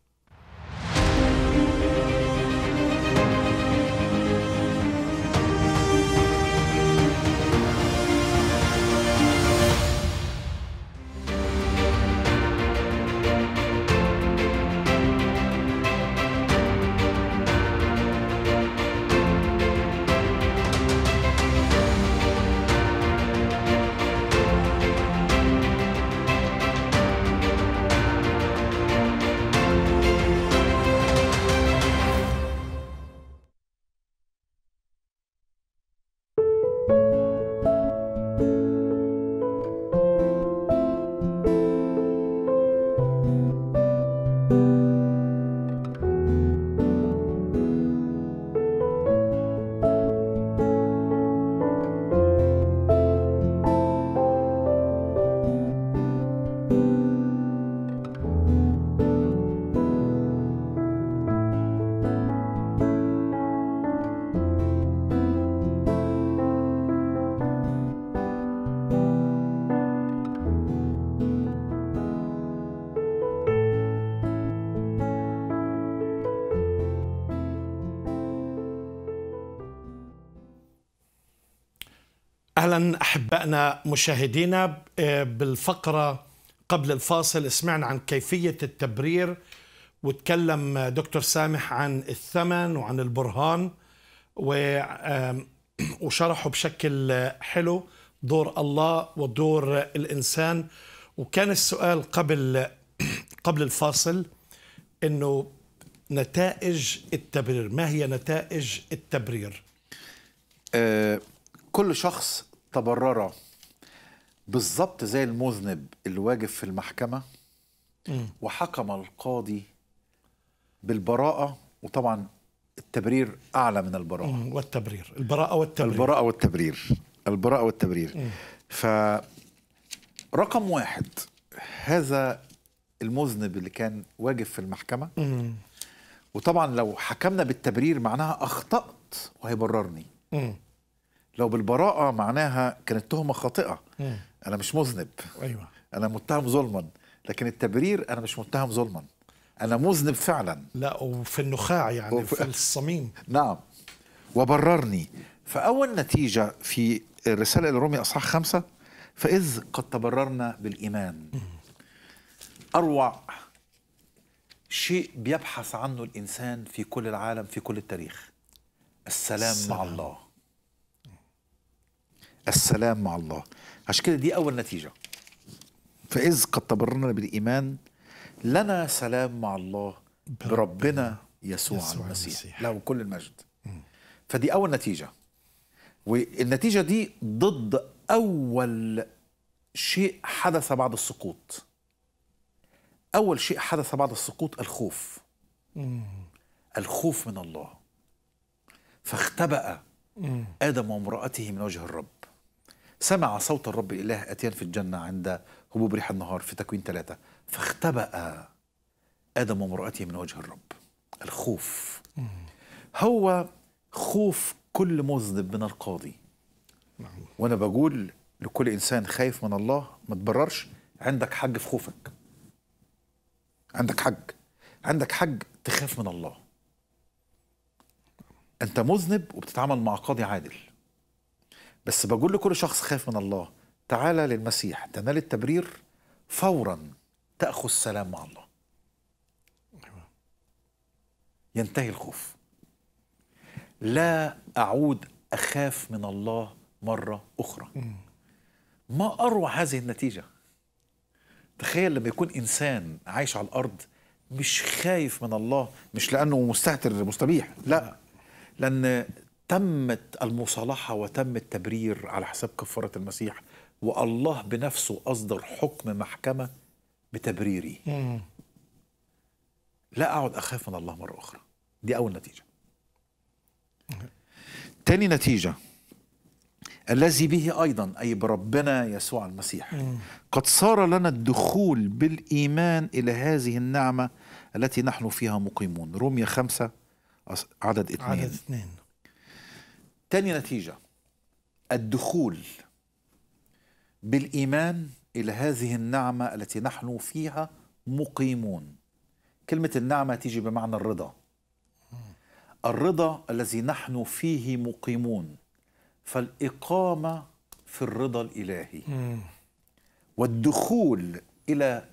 اهلا احبائنا مشاهدينا آه، بالفقره قبل الفاصل سمعنا عن كيفيه التبرير وتكلم دكتور سامح عن الثمن وعن البرهان وشرحه بشكل حلو دور الله ودور الانسان وكان السؤال قبل قبل الفاصل انه نتائج التبرير ما هي نتائج التبرير آه، كل شخص تبرر بالظبط زي المذنب اللي واجب في المحكمة وحكم القاضي بالبراءة وطبعا التبرير أعلى من البراءة والتبرير البراءة والتبرير البراءة والتبرير البراءة والتبرير ف رقم واحد هذا المذنب اللي كان واجب في المحكمة وطبعا لو حكمنا بالتبرير معناها أخطأت وهيبررني لو بالبراءة معناها كانت تهمة خاطئة مم. أنا مش مذنب أيوة. أنا متهم ظلما لكن التبرير أنا مش متهم ظلما أنا مذنب فعلا لا وفي النخاع يعني وفي... في الصميم نعم وبررني فأول نتيجة في الرسالة إلى أصحاح خمسة فإذ قد تبررنا بالإيمان مم. أروع شيء بيبحث عنه الإنسان في كل العالم في كل التاريخ السلام, السلام. مع الله السلام مع الله عشان كده دي أول نتيجة فإذ قد تبررنا بالإيمان لنا سلام مع الله بربنا يسوع, يسوع المسيح. المسيح له كل المجد فدي أول نتيجة والنتيجة دي ضد أول شيء حدث بعد السقوط أول شيء حدث بعد السقوط الخوف الخوف من الله فاختبأ آدم وامرأته من وجه الرب سمع صوت الرب إله أتيان في الجنة عند هبوب ريح النهار في تكوين ثلاثة فاختبأ آدم وامرأته من وجه الرب الخوف هو خوف كل مذنب من القاضي نعم. وأنا بقول لكل إنسان خايف من الله ما تبررش عندك حج في خوفك عندك حج عندك حج تخاف من الله أنت مذنب وبتتعامل مع قاضي عادل بس بقول لكل شخص خاف من الله تعالى للمسيح تنال التبرير فورا تأخذ سلام مع الله ينتهي الخوف لا أعود أخاف من الله مرة أخرى ما أروع هذه النتيجة تخيل لما يكون إنسان عايش على الأرض مش خايف من الله مش لأنه مستهتر مستبيح لا لأن تمت المصالحة وتم التبرير على حساب كفارة المسيح والله بنفسه أصدر حكم محكمة بتبريري لا أقعد أخاف من الله مرة أخرى دي أول نتيجة تاني نتيجة الذي به أيضا أي بربنا يسوع المسيح قد صار لنا الدخول بالإيمان إلى هذه النعمة التي نحن فيها مقيمون روميا خمسة عدد اثنين, عدد اثنين. تاني نتيجة الدخول بالإيمان إلى هذه النعمة التي نحن فيها مقيمون كلمة النعمة تيجي بمعنى الرضا الرضا الذي نحن فيه مقيمون فالإقامة في الرضا الإلهي والدخول إلى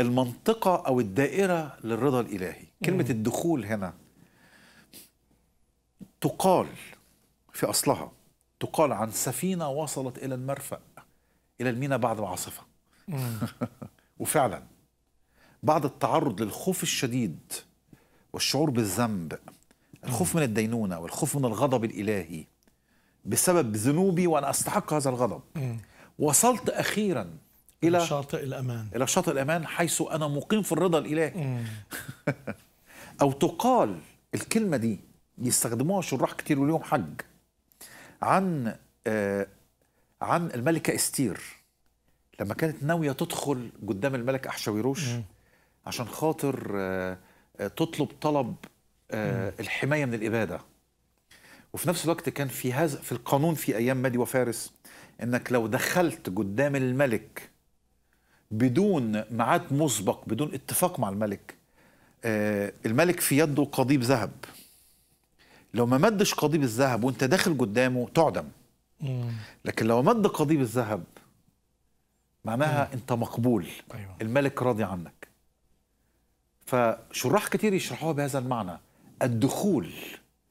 المنطقة أو الدائرة للرضا الإلهي كلمة الدخول هنا تقال في أصلها تقال عن سفينة وصلت إلى المرفأ إلى الميناء بعد العاصفة وفعلا بعد التعرض للخوف الشديد والشعور بالذنب الخوف من الدينونة والخوف من الغضب الإلهي بسبب ذنوبي وأنا أستحق هذا الغضب وصلت أخيرا إلى شاطئ الأمان إلى شاطئ الأمان حيث أنا مقيم في الرضا الإلهي أو تقال الكلمة دي يستخدموها شراح كتير وليهم حج عن آه عن الملكة استير لما كانت ناوية تدخل قدام الملك أحشاويروش عشان خاطر آه،, آه تطلب طلب آه الحماية من الإبادة وفي نفس الوقت كان في هذا في القانون في أيام مادي وفارس إنك لو دخلت قدام الملك بدون ميعاد مسبق بدون اتفاق مع الملك آه، الملك في يده قضيب ذهب لو ما مدش قضيب الذهب وانت داخل قدامه تعدم لكن لو مد قضيب الذهب معناها مم. انت مقبول أيوة. الملك راضي عنك فشراح كتير يشرحوها بهذا المعنى الدخول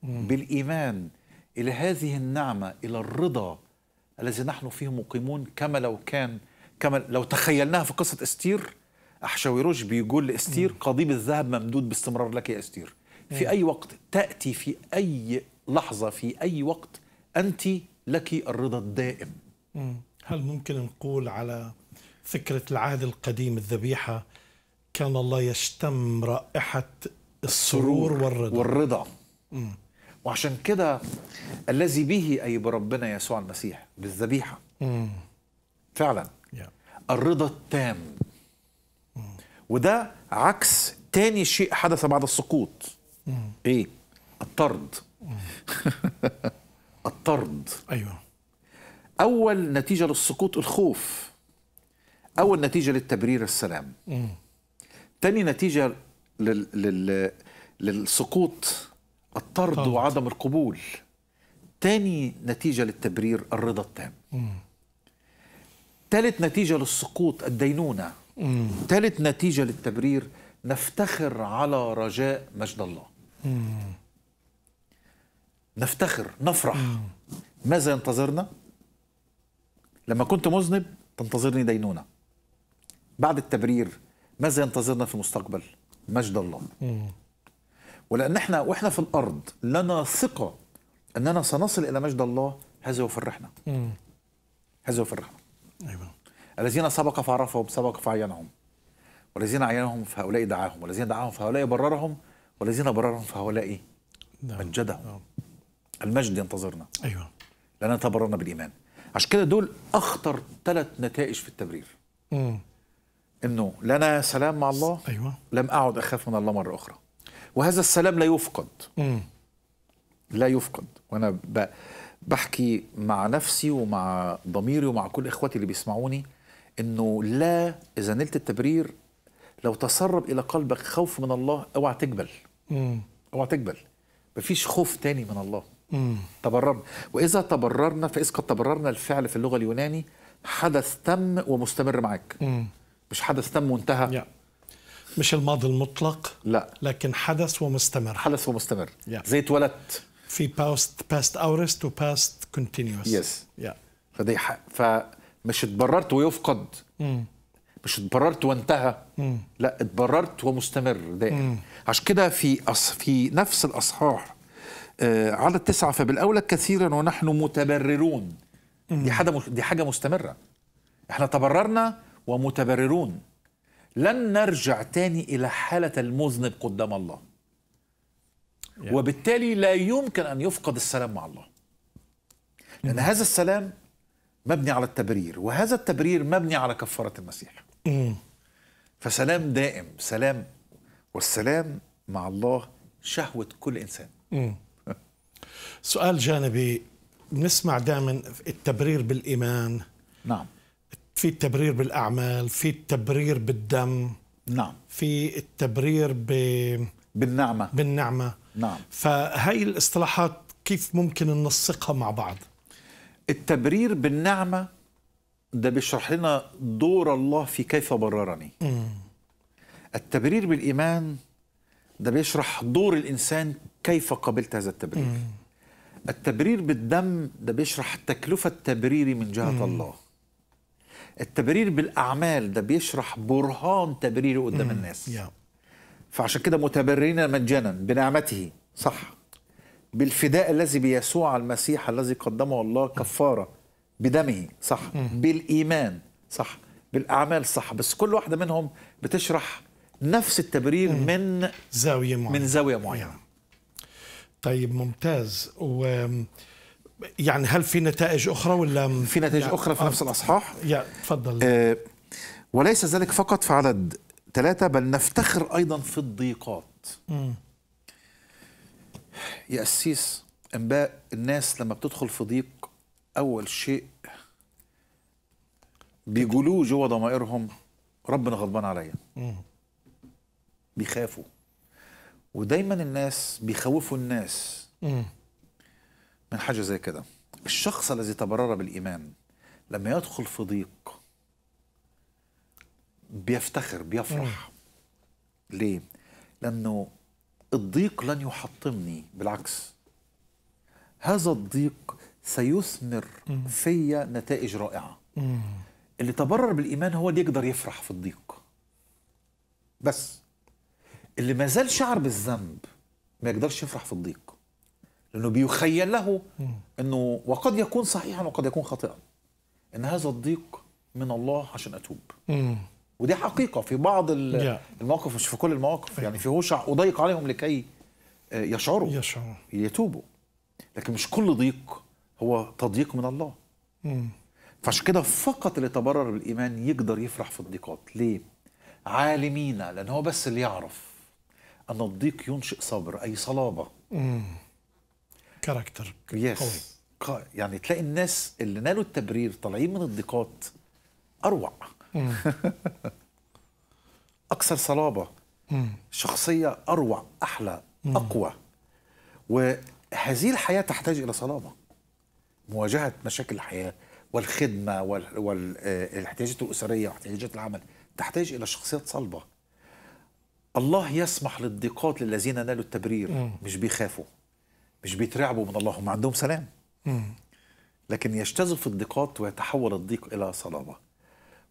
مم. بالايمان الى هذه النعمه الى الرضا الذي نحن فيه مقيمون كما لو كان كما لو تخيلناها في قصه استير احشاويروش بيقول لاستير قضيب الذهب ممدود باستمرار لك يا استير في إيه. أي وقت تأتي في أي لحظة في أي وقت أنت لك الرضا الدائم إيه. هل ممكن نقول على فكرة العهد القديم الذبيحة كان الله يشتم رائحة السرور والرضا والرضا إيه. وعشان كده الذي به أي بربنا يسوع المسيح بالذبيحة مم. فعلا yeah. الرضا التام مم. وده عكس تاني شيء حدث بعد السقوط ايه الطرد الطرد ايوه اول نتيجه للسقوط الخوف اول نتيجه للتبرير السلام إيه. تاني نتيجه لل... لل... للسقوط الطرد طرد. وعدم القبول تاني نتيجه للتبرير الرضا التام ثالث إيه. نتيجة للسقوط الدينونة ثالث إيه. نتيجة للتبرير نفتخر على رجاء مجد الله نفتخر نفرح ماذا ينتظرنا لما كنت مذنب تنتظرني دينونة بعد التبرير ماذا ينتظرنا في المستقبل مجد الله ولأن احنا وإحنا في الأرض لنا ثقة أننا سنصل إلى مجد الله هذا يفرحنا هذا يفرحنا أيوة. الذين سبق فعرفهم سبق فعينهم والذين عينهم فهؤلاء دعاهم والذين دعاهم فهؤلاء بررهم والذين بررهم فهؤلاء مجده نعم. نعم. المجد ينتظرنا أيوة لأننا تبررنا بالإيمان عشان كده دول أخطر ثلاث نتائج في التبرير امم انه لنا سلام مع الله ايوه لم اعد اخاف من الله مره اخرى وهذا السلام لا يفقد مم. لا يفقد وانا بحكي مع نفسي ومع ضميري ومع كل اخواتي اللي بيسمعوني انه لا اذا نلت التبرير لو تسرب الى قلبك خوف من الله اوعى تقبل اوعى تقبل مفيش خوف تاني من الله مم. تبررنا واذا تبررنا فاذ قد تبررنا الفعل في اللغه اليوناني حدث تم ومستمر معاك مم. مش حدث تم وانتهى يا. مش الماضي المطلق لا لكن حدث ومستمر حدث ومستمر يا. زي اتولدت في باست باست اورست وباست كونتينيوس يس يا فدي حق. فمش اتبررت ويفقد مم. مش اتبررت وانتهى مم. لا اتبررت ومستمر دائم مم. عشان كده في أص... في نفس الاصحاح آه على التسعه فبالاولى كثيرا ونحن متبررون دي حاجه مش... دي حاجه مستمره احنا تبررنا ومتبررون لن نرجع تاني الى حاله المذنب قدام الله وبالتالي لا يمكن ان يفقد السلام مع الله لان هذا السلام مبني على التبرير وهذا التبرير مبني على كفاره المسيح فسلام دائم سلام والسلام مع الله شهوة كل إنسان سؤال جانبي بنسمع دائما التبرير بالإيمان نعم في التبرير بالأعمال في التبرير بالدم نعم في التبرير ب... بالنعمة بالنعمة نعم فهي الاصطلاحات كيف ممكن ننسقها مع بعض التبرير بالنعمة ده بيشرح لنا دور الله في كيف بررني مم. التبرير بالإيمان ده بيشرح دور الإنسان كيف قبلت هذا التبرير مم. التبرير بالدم ده بيشرح تكلفة التبريري من جهة مم. الله التبرير بالأعمال ده بيشرح برهان تبريري قدام مم. الناس يا. فعشان كده متبررين مجانا بنعمته صح بالفداء الذي بيسوع المسيح الذي قدمه الله كفارة بدمه صح بالإيمان صح بالأعمال صح بس كل واحدة منهم بتشرح نفس التبرير من زاويه معينه من زاويه معينه طيب ممتاز و يعني هل في نتائج اخرى ولا في نتائج يعني اخرى في نفس الاصحاح؟ يا تفضل آه وليس ذلك فقط في عدد ثلاثه بل نفتخر ايضا في الضيقات. مم. يا أسيس انباء الناس لما بتدخل في ضيق اول شيء بيقولوه جوه ضمائرهم ربنا غضبان عليا. بيخافوا ودايما الناس بيخوفوا الناس مم. من حاجه زي كده الشخص الذي تبرر بالايمان لما يدخل في ضيق بيفتخر بيفرح ليه لانه الضيق لن يحطمني بالعكس هذا الضيق سيثمر فيا نتائج رائعه اللي تبرر بالايمان هو اللي يقدر يفرح في الضيق بس اللي ما زال شعر بالذنب ما يقدرش يفرح في الضيق لانه بيخيل له انه وقد يكون صحيحا وقد يكون خاطئا ان هذا الضيق من الله عشان اتوب ودي حقيقه في بعض المواقف مش في كل المواقف يعني في هوشع اضيق عليهم لكي آه، يشعروا يشعروا يتوبوا لكن مش كل ضيق هو تضييق من الله فعشان كده فقط اللي تبرر بالايمان يقدر يفرح في الضيقات ليه عالمين لان هو بس اللي يعرف أن الضيق ينشئ صبر أي صلابة كاركتر يس قوي يعني تلاقي الناس اللي نالوا التبرير طالعين من الضيقات أروع أكثر صلابة مم. شخصية أروع أحلى مم. أقوى وهذه الحياة تحتاج إلى صلابة مواجهة مشاكل الحياة والخدمة والاحتياجات آه، الأسرية واحتياجات العمل تحتاج إلى شخصيات صلبة الله يسمح للضيقات للذين نالوا التبرير مم. مش بيخافوا مش بيترعبوا من الله هم عندهم سلام مم. لكن يجتذب في الضيقات ويتحول الضيق إلى صلابة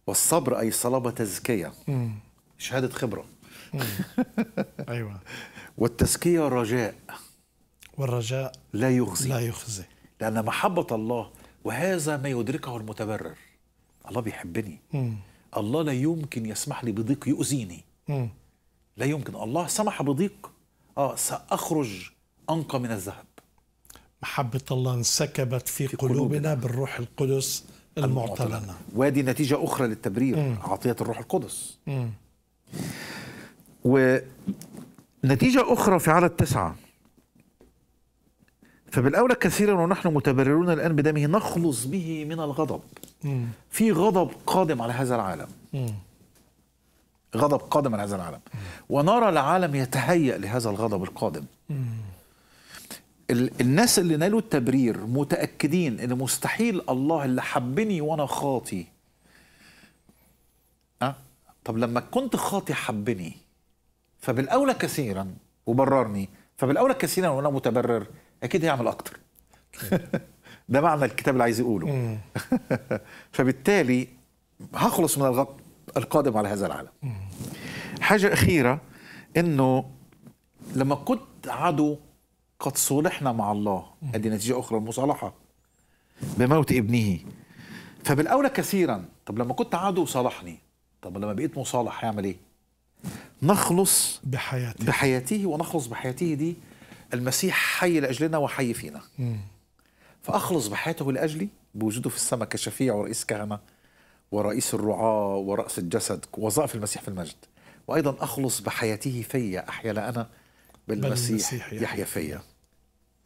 والصبر أي الصلابة تزكية مم. شهادة خبرة أيوة والتزكية رجاء والرجاء لا يخزي لا يخزي لأن محبة الله وهذا ما يدركه المتبرر الله بيحبني مم. الله لا يمكن يسمح لي بضيق يؤذيني مم. لا يمكن الله سمح بضيق اه سأخرج أنقى من الذهب محبة الله انسكبت في, في قلوبنا, قلوبنا بالروح القدس لنا وادي نتيجة أخرى للتبرير مم. عطية الروح القدس ونتيجة أخرى في عدد تسعة فبالأولى كثيرا ونحن متبررون الآن بدمه نخلص به من الغضب مم. في غضب قادم على هذا العالم مم. غضب قادم على هذا العالم ونرى العالم يتهيأ لهذا الغضب القادم الناس اللي نالوا التبرير متأكدين ان مستحيل الله اللي حبني وانا خاطي أه؟ طب لما كنت خاطي حبني فبالأولى كثيرا وبررني فبالأولى كثيرا وانا متبرر اكيد هيعمل اكتر ده معنى الكتاب اللي عايز يقوله فبالتالي هخلص من الغضب القادم على هذا العالم حاجة أخيرة أنه لما كنت عدو قد صلحنا مع الله هذه نتيجة أخرى المصالحة بموت ابنه فبالأولى كثيرا طب لما كنت عدو صالحني طب لما بقيت مصالح هيعمل إيه نخلص بحياته بحياته ونخلص بحياته دي المسيح حي لأجلنا وحي فينا فأخلص بحياته لأجلي بوجوده في السماء كشفيع ورئيس كهنة ورئيس الرعاة ورأس الجسد وظائف المسيح في المجد وأيضا أخلص بحياته فيا أحيا لا أنا بالمسيح يحيا فيا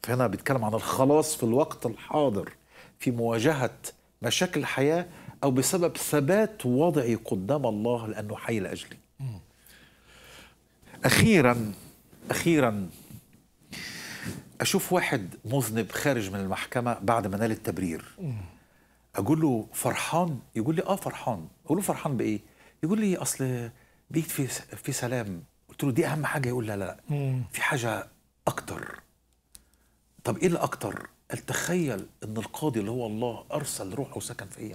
فهنا بيتكلم عن الخلاص في الوقت الحاضر في مواجهة مشاكل الحياة أو بسبب ثبات وضعي قدام الله لأنه حي لأجلي أخيرا أخيرا أشوف واحد مذنب خارج من المحكمة بعد ما نال التبرير اقول له فرحان يقول لي اه فرحان اقول له فرحان بايه يقول لي اصل بيت في في سلام قلت له دي اهم حاجه يقول لا لا لا. في حاجه اكتر طب ايه اللي اكتر قال تخيل ان القاضي اللي هو الله ارسل روحه وسكن فيا إيه؟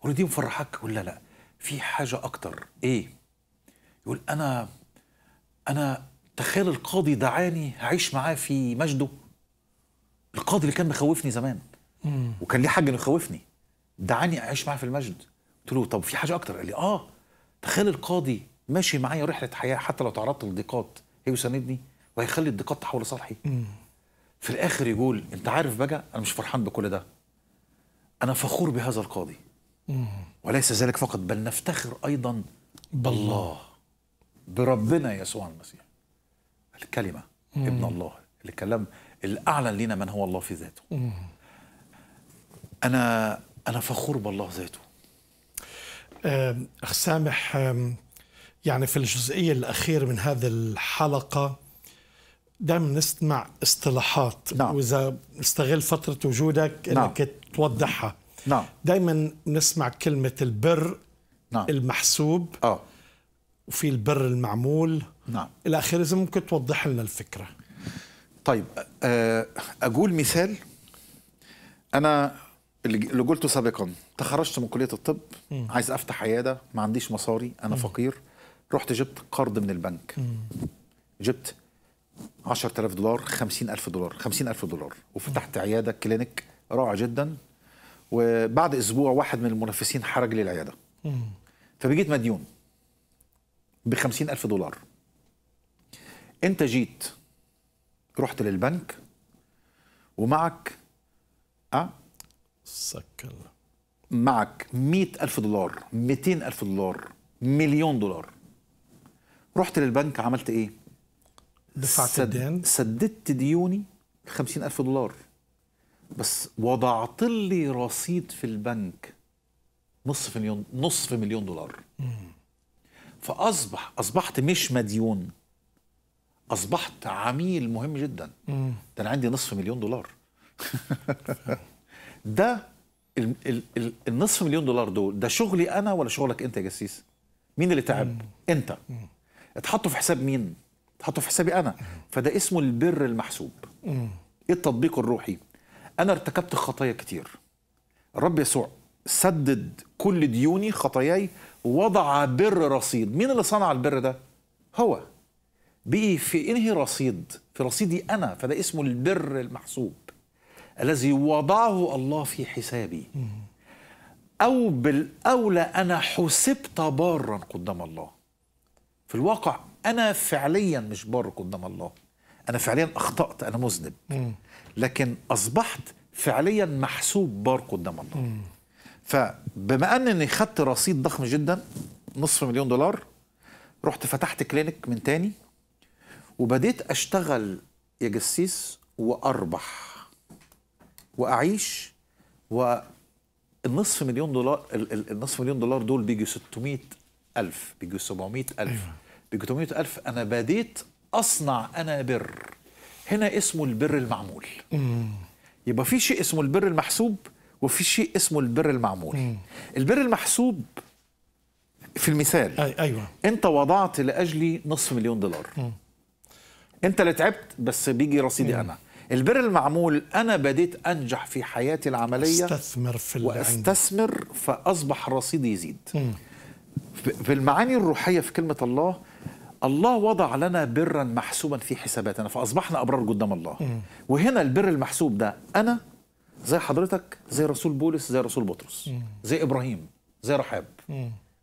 قول له دي مفرحك يقول لا لا في حاجه اكتر ايه يقول انا انا تخيل القاضي دعاني هعيش معاه في مجده القاضي اللي كان مخوفني زمان وكان ليه حاجه انه يخوفني دعاني اعيش معاه في المجد قلت له طب في حاجه اكتر قال لي اه تخيل القاضي ماشي معايا رحله حياه حتى لو تعرضت لضيقات هيساندني وهيخلي الضيقات تحول لصالحي في الاخر يقول انت عارف بقى انا مش فرحان بكل ده انا فخور بهذا القاضي وليس ذلك فقط بل نفتخر ايضا بالله بربنا يسوع المسيح الكلمه ابن الله الكلام اللي اعلن لنا من هو الله في ذاته انا انا فخور بالله ذاته اخ سامح يعني في الجزئيه الاخير من هذه الحلقه دائما نسمع اصطلاحات نعم. واذا استغل فتره وجودك نعم. انك نعم. توضحها نعم دائما نسمع كلمه البر نعم. المحسوب اه وفي البر المعمول نعم الى اخره اذا ممكن توضح لنا الفكره طيب اقول مثال انا اللي قلته سابقا تخرجت من كليه الطب م. عايز افتح عياده ما عنديش مصاري انا م. فقير رحت جبت قرض من البنك م. جبت 10000 دولار 50000 دولار 50000 دولار وفتحت عياده كلينيك رائع جدا وبعد اسبوع واحد من المنافسين حرج لي العياده فبقيت مديون ب 50000 دولار انت جيت رحت للبنك ومعك أه سك معك مئة ألف دولار مئتين ألف دولار مليون دولار رحت للبنك عملت إيه؟ دفعت سد... الدين سددت ديوني خمسين ألف دولار بس وضعت لي رصيد في البنك نصف مليون نصف مليون دولار فاصبح اصبحت مش مديون اصبحت عميل مهم جدا ده انا عندي نصف مليون دولار ده النصف مليون دولار دول ده شغلي انا ولا شغلك انت يا جسيس مين اللي تعب مم. انت مم. اتحطوا في حساب مين اتحطوا في حسابي انا فده اسمه البر المحسوب مم. ايه التطبيق الروحي انا ارتكبت خطايا كتير الرب يسوع سدد كل ديوني خطاياي وضع بر رصيد مين اللي صنع البر ده هو بقي في انهي رصيد في رصيدي انا فده اسمه البر المحسوب الذي وضعه الله في حسابي أو بالأولى أنا حسبت بارا قدام الله في الواقع أنا فعليا مش بار قدام الله أنا فعليا أخطأت أنا مذنب لكن أصبحت فعليا محسوب بار قدام الله فبما أنني خدت رصيد ضخم جدا نصف مليون دولار رحت فتحت كلينك من تاني وبديت أشتغل يا جسيس وأربح واعيش والنصف مليون دولار النصف مليون دولار دول بيجوا 600 ألف بيجوا 700 ألف أيوة. بيجوا 800 ألف أنا بديت أصنع أنا بر هنا اسمه البر المعمول يبقى في شيء اسمه البر المحسوب وفي شيء اسمه البر المعمول البر المحسوب في المثال أيوة أنت وضعت لأجلي نصف مليون دولار أنت اللي تعبت بس بيجي رصيدي أنا البر المعمول أنا بديت أنجح في حياتي العملية استثمر في اللي وأستثمر عندي. فأصبح رصيدي يزيد في المعاني الروحية في كلمة الله الله وضع لنا برا محسوبا في حساباتنا فأصبحنا أبرار قدام الله وهنا البر المحسوب ده أنا زي حضرتك زي رسول بولس زي رسول بطرس زي إبراهيم زي رحاب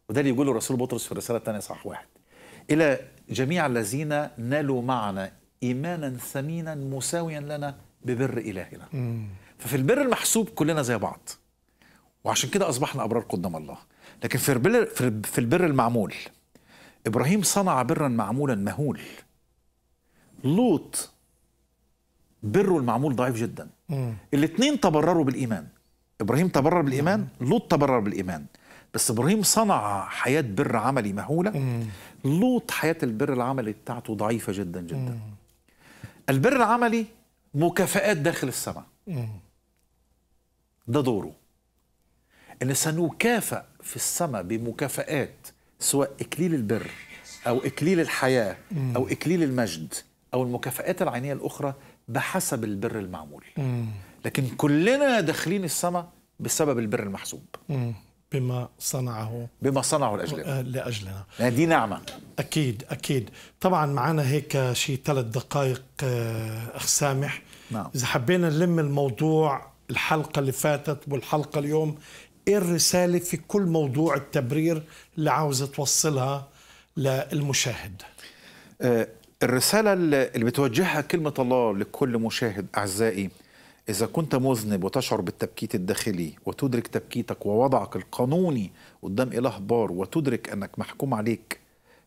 وده اللي يقوله رسول بطرس في الرسالة الثانية صح واحد إلى جميع الذين نالوا معنا إيمانا ثمينا مساويا لنا ببر إلهنا مم. ففي البر المحسوب كلنا زي بعض وعشان كده أصبحنا أبرار قدام الله لكن في البر, في البر المعمول إبراهيم صنع برا معمولا مهول لوط بره المعمول ضعيف جدا الاثنين تبرروا بالإيمان إبراهيم تبرر بالإيمان نعم. لوط تبرر بالإيمان بس إبراهيم صنع حياة بر عملي مهولة لوط حياة البر العملي بتاعته ضعيفة جدا جدا مم. البر العملي مكافآت داخل السماء ده دوره ان سنكافئ في السماء بمكافآت سواء اكليل البر او اكليل الحياه او اكليل المجد او المكافآت العينيه الاخرى بحسب البر المعمول لكن كلنا داخلين السماء بسبب البر المحسوب بما صنعه بما صنعه لأجلنا آه، لأجلنا دي نعمة أكيد أكيد طبعا معنا هيك شيء ثلاث دقائق آه، أخ سامح نعم. إذا حبينا نلم الموضوع الحلقة اللي فاتت والحلقة اليوم إيه الرسالة في كل موضوع التبرير اللي عاوز توصلها للمشاهد آه، الرسالة اللي بتوجهها كلمة الله لكل مشاهد أعزائي إذا كنت مذنب وتشعر بالتبكيت الداخلي وتدرك تبكيتك ووضعك القانوني قدام إله بار وتدرك أنك محكوم عليك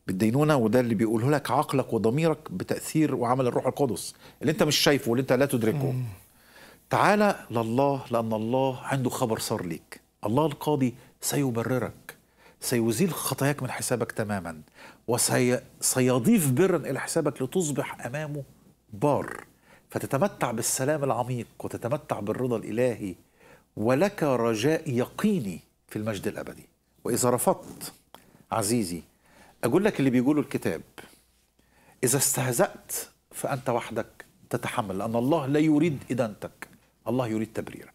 بالدينونة وده اللي بيقوله لك عقلك وضميرك بتأثير وعمل الروح القدس اللي أنت مش شايفه واللي أنت لا تدركه مم. تعالى لله لأن الله عنده خبر صار ليك الله القاضي سيبررك سيزيل خطاياك من حسابك تماما وسيضيف برا إلى حسابك لتصبح أمامه بار فتتمتع بالسلام العميق وتتمتع بالرضا الإلهي ولك رجاء يقيني في المجد الأبدي وإذا رفضت عزيزي أقول لك اللي بيقوله الكتاب إذا استهزأت فأنت وحدك تتحمل لأن الله لا يريد إدانتك الله يريد تبريرك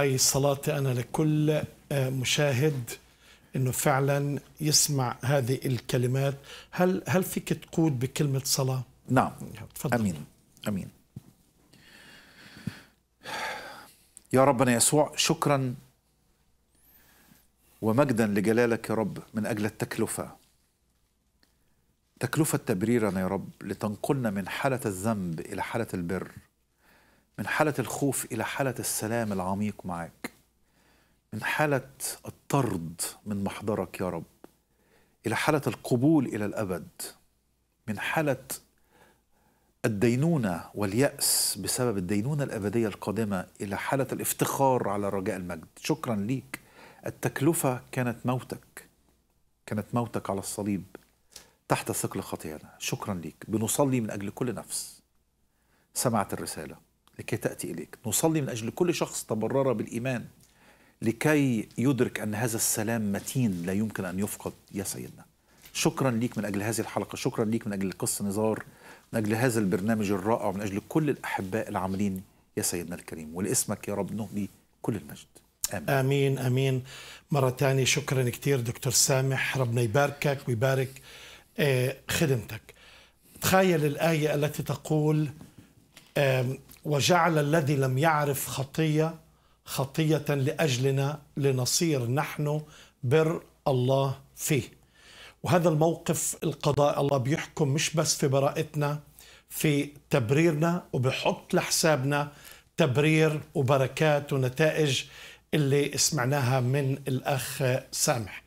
هاي الصلاة أنا لكل آه، مشاهد انه فعلا يسمع هذه الكلمات هل هل فيك تقود بكلمه صلاه نعم تفضل. امين امين يا ربنا يسوع شكرا ومجدا لجلالك يا رب من اجل التكلفه تكلفه تبريرنا يا رب لتنقلنا من حاله الذنب الى حاله البر من حالة الخوف إلى حالة السلام العميق معك من حالة الطرد من محضرك يا رب إلى حالة القبول إلى الأبد من حالة الدينونة واليأس بسبب الدينونة الأبدية القادمة إلى حالة الافتخار على رجاء المجد شكرا ليك التكلفة كانت موتك كانت موتك على الصليب تحت ثقل خطيئنا شكرا ليك بنصلي من أجل كل نفس سمعت الرساله لكي تأتي إليك نصلي من أجل كل شخص تبرر بالإيمان لكي يدرك أن هذا السلام متين لا يمكن أن يفقد يا سيدنا شكرا ليك من أجل هذه الحلقة شكرا ليك من أجل قصة نزار من أجل هذا البرنامج الرائع من أجل كل الأحباء العاملين يا سيدنا الكريم ولاسمك يا رب نهدي كل المجد آمين آمين, آمين. مرة ثانية شكرا كثير دكتور سامح ربنا يباركك ويبارك آه، خدمتك تخيل الآية التي تقول وجعل الذي لم يعرف خطية خطية لأجلنا لنصير نحن بر الله فيه وهذا الموقف القضاء الله بيحكم مش بس في براءتنا في تبريرنا وبحط لحسابنا تبرير وبركات ونتائج اللي سمعناها من الأخ سامح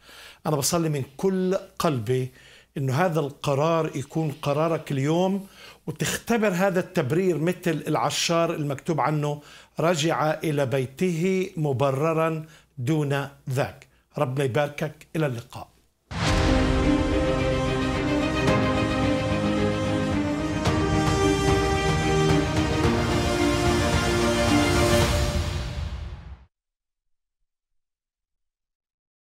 أنا بصلي من كل قلبي أنه هذا القرار يكون قرارك اليوم وتختبر هذا التبرير مثل العشار المكتوب عنه رجع إلى بيته مبررا دون ذاك ربنا يباركك إلى اللقاء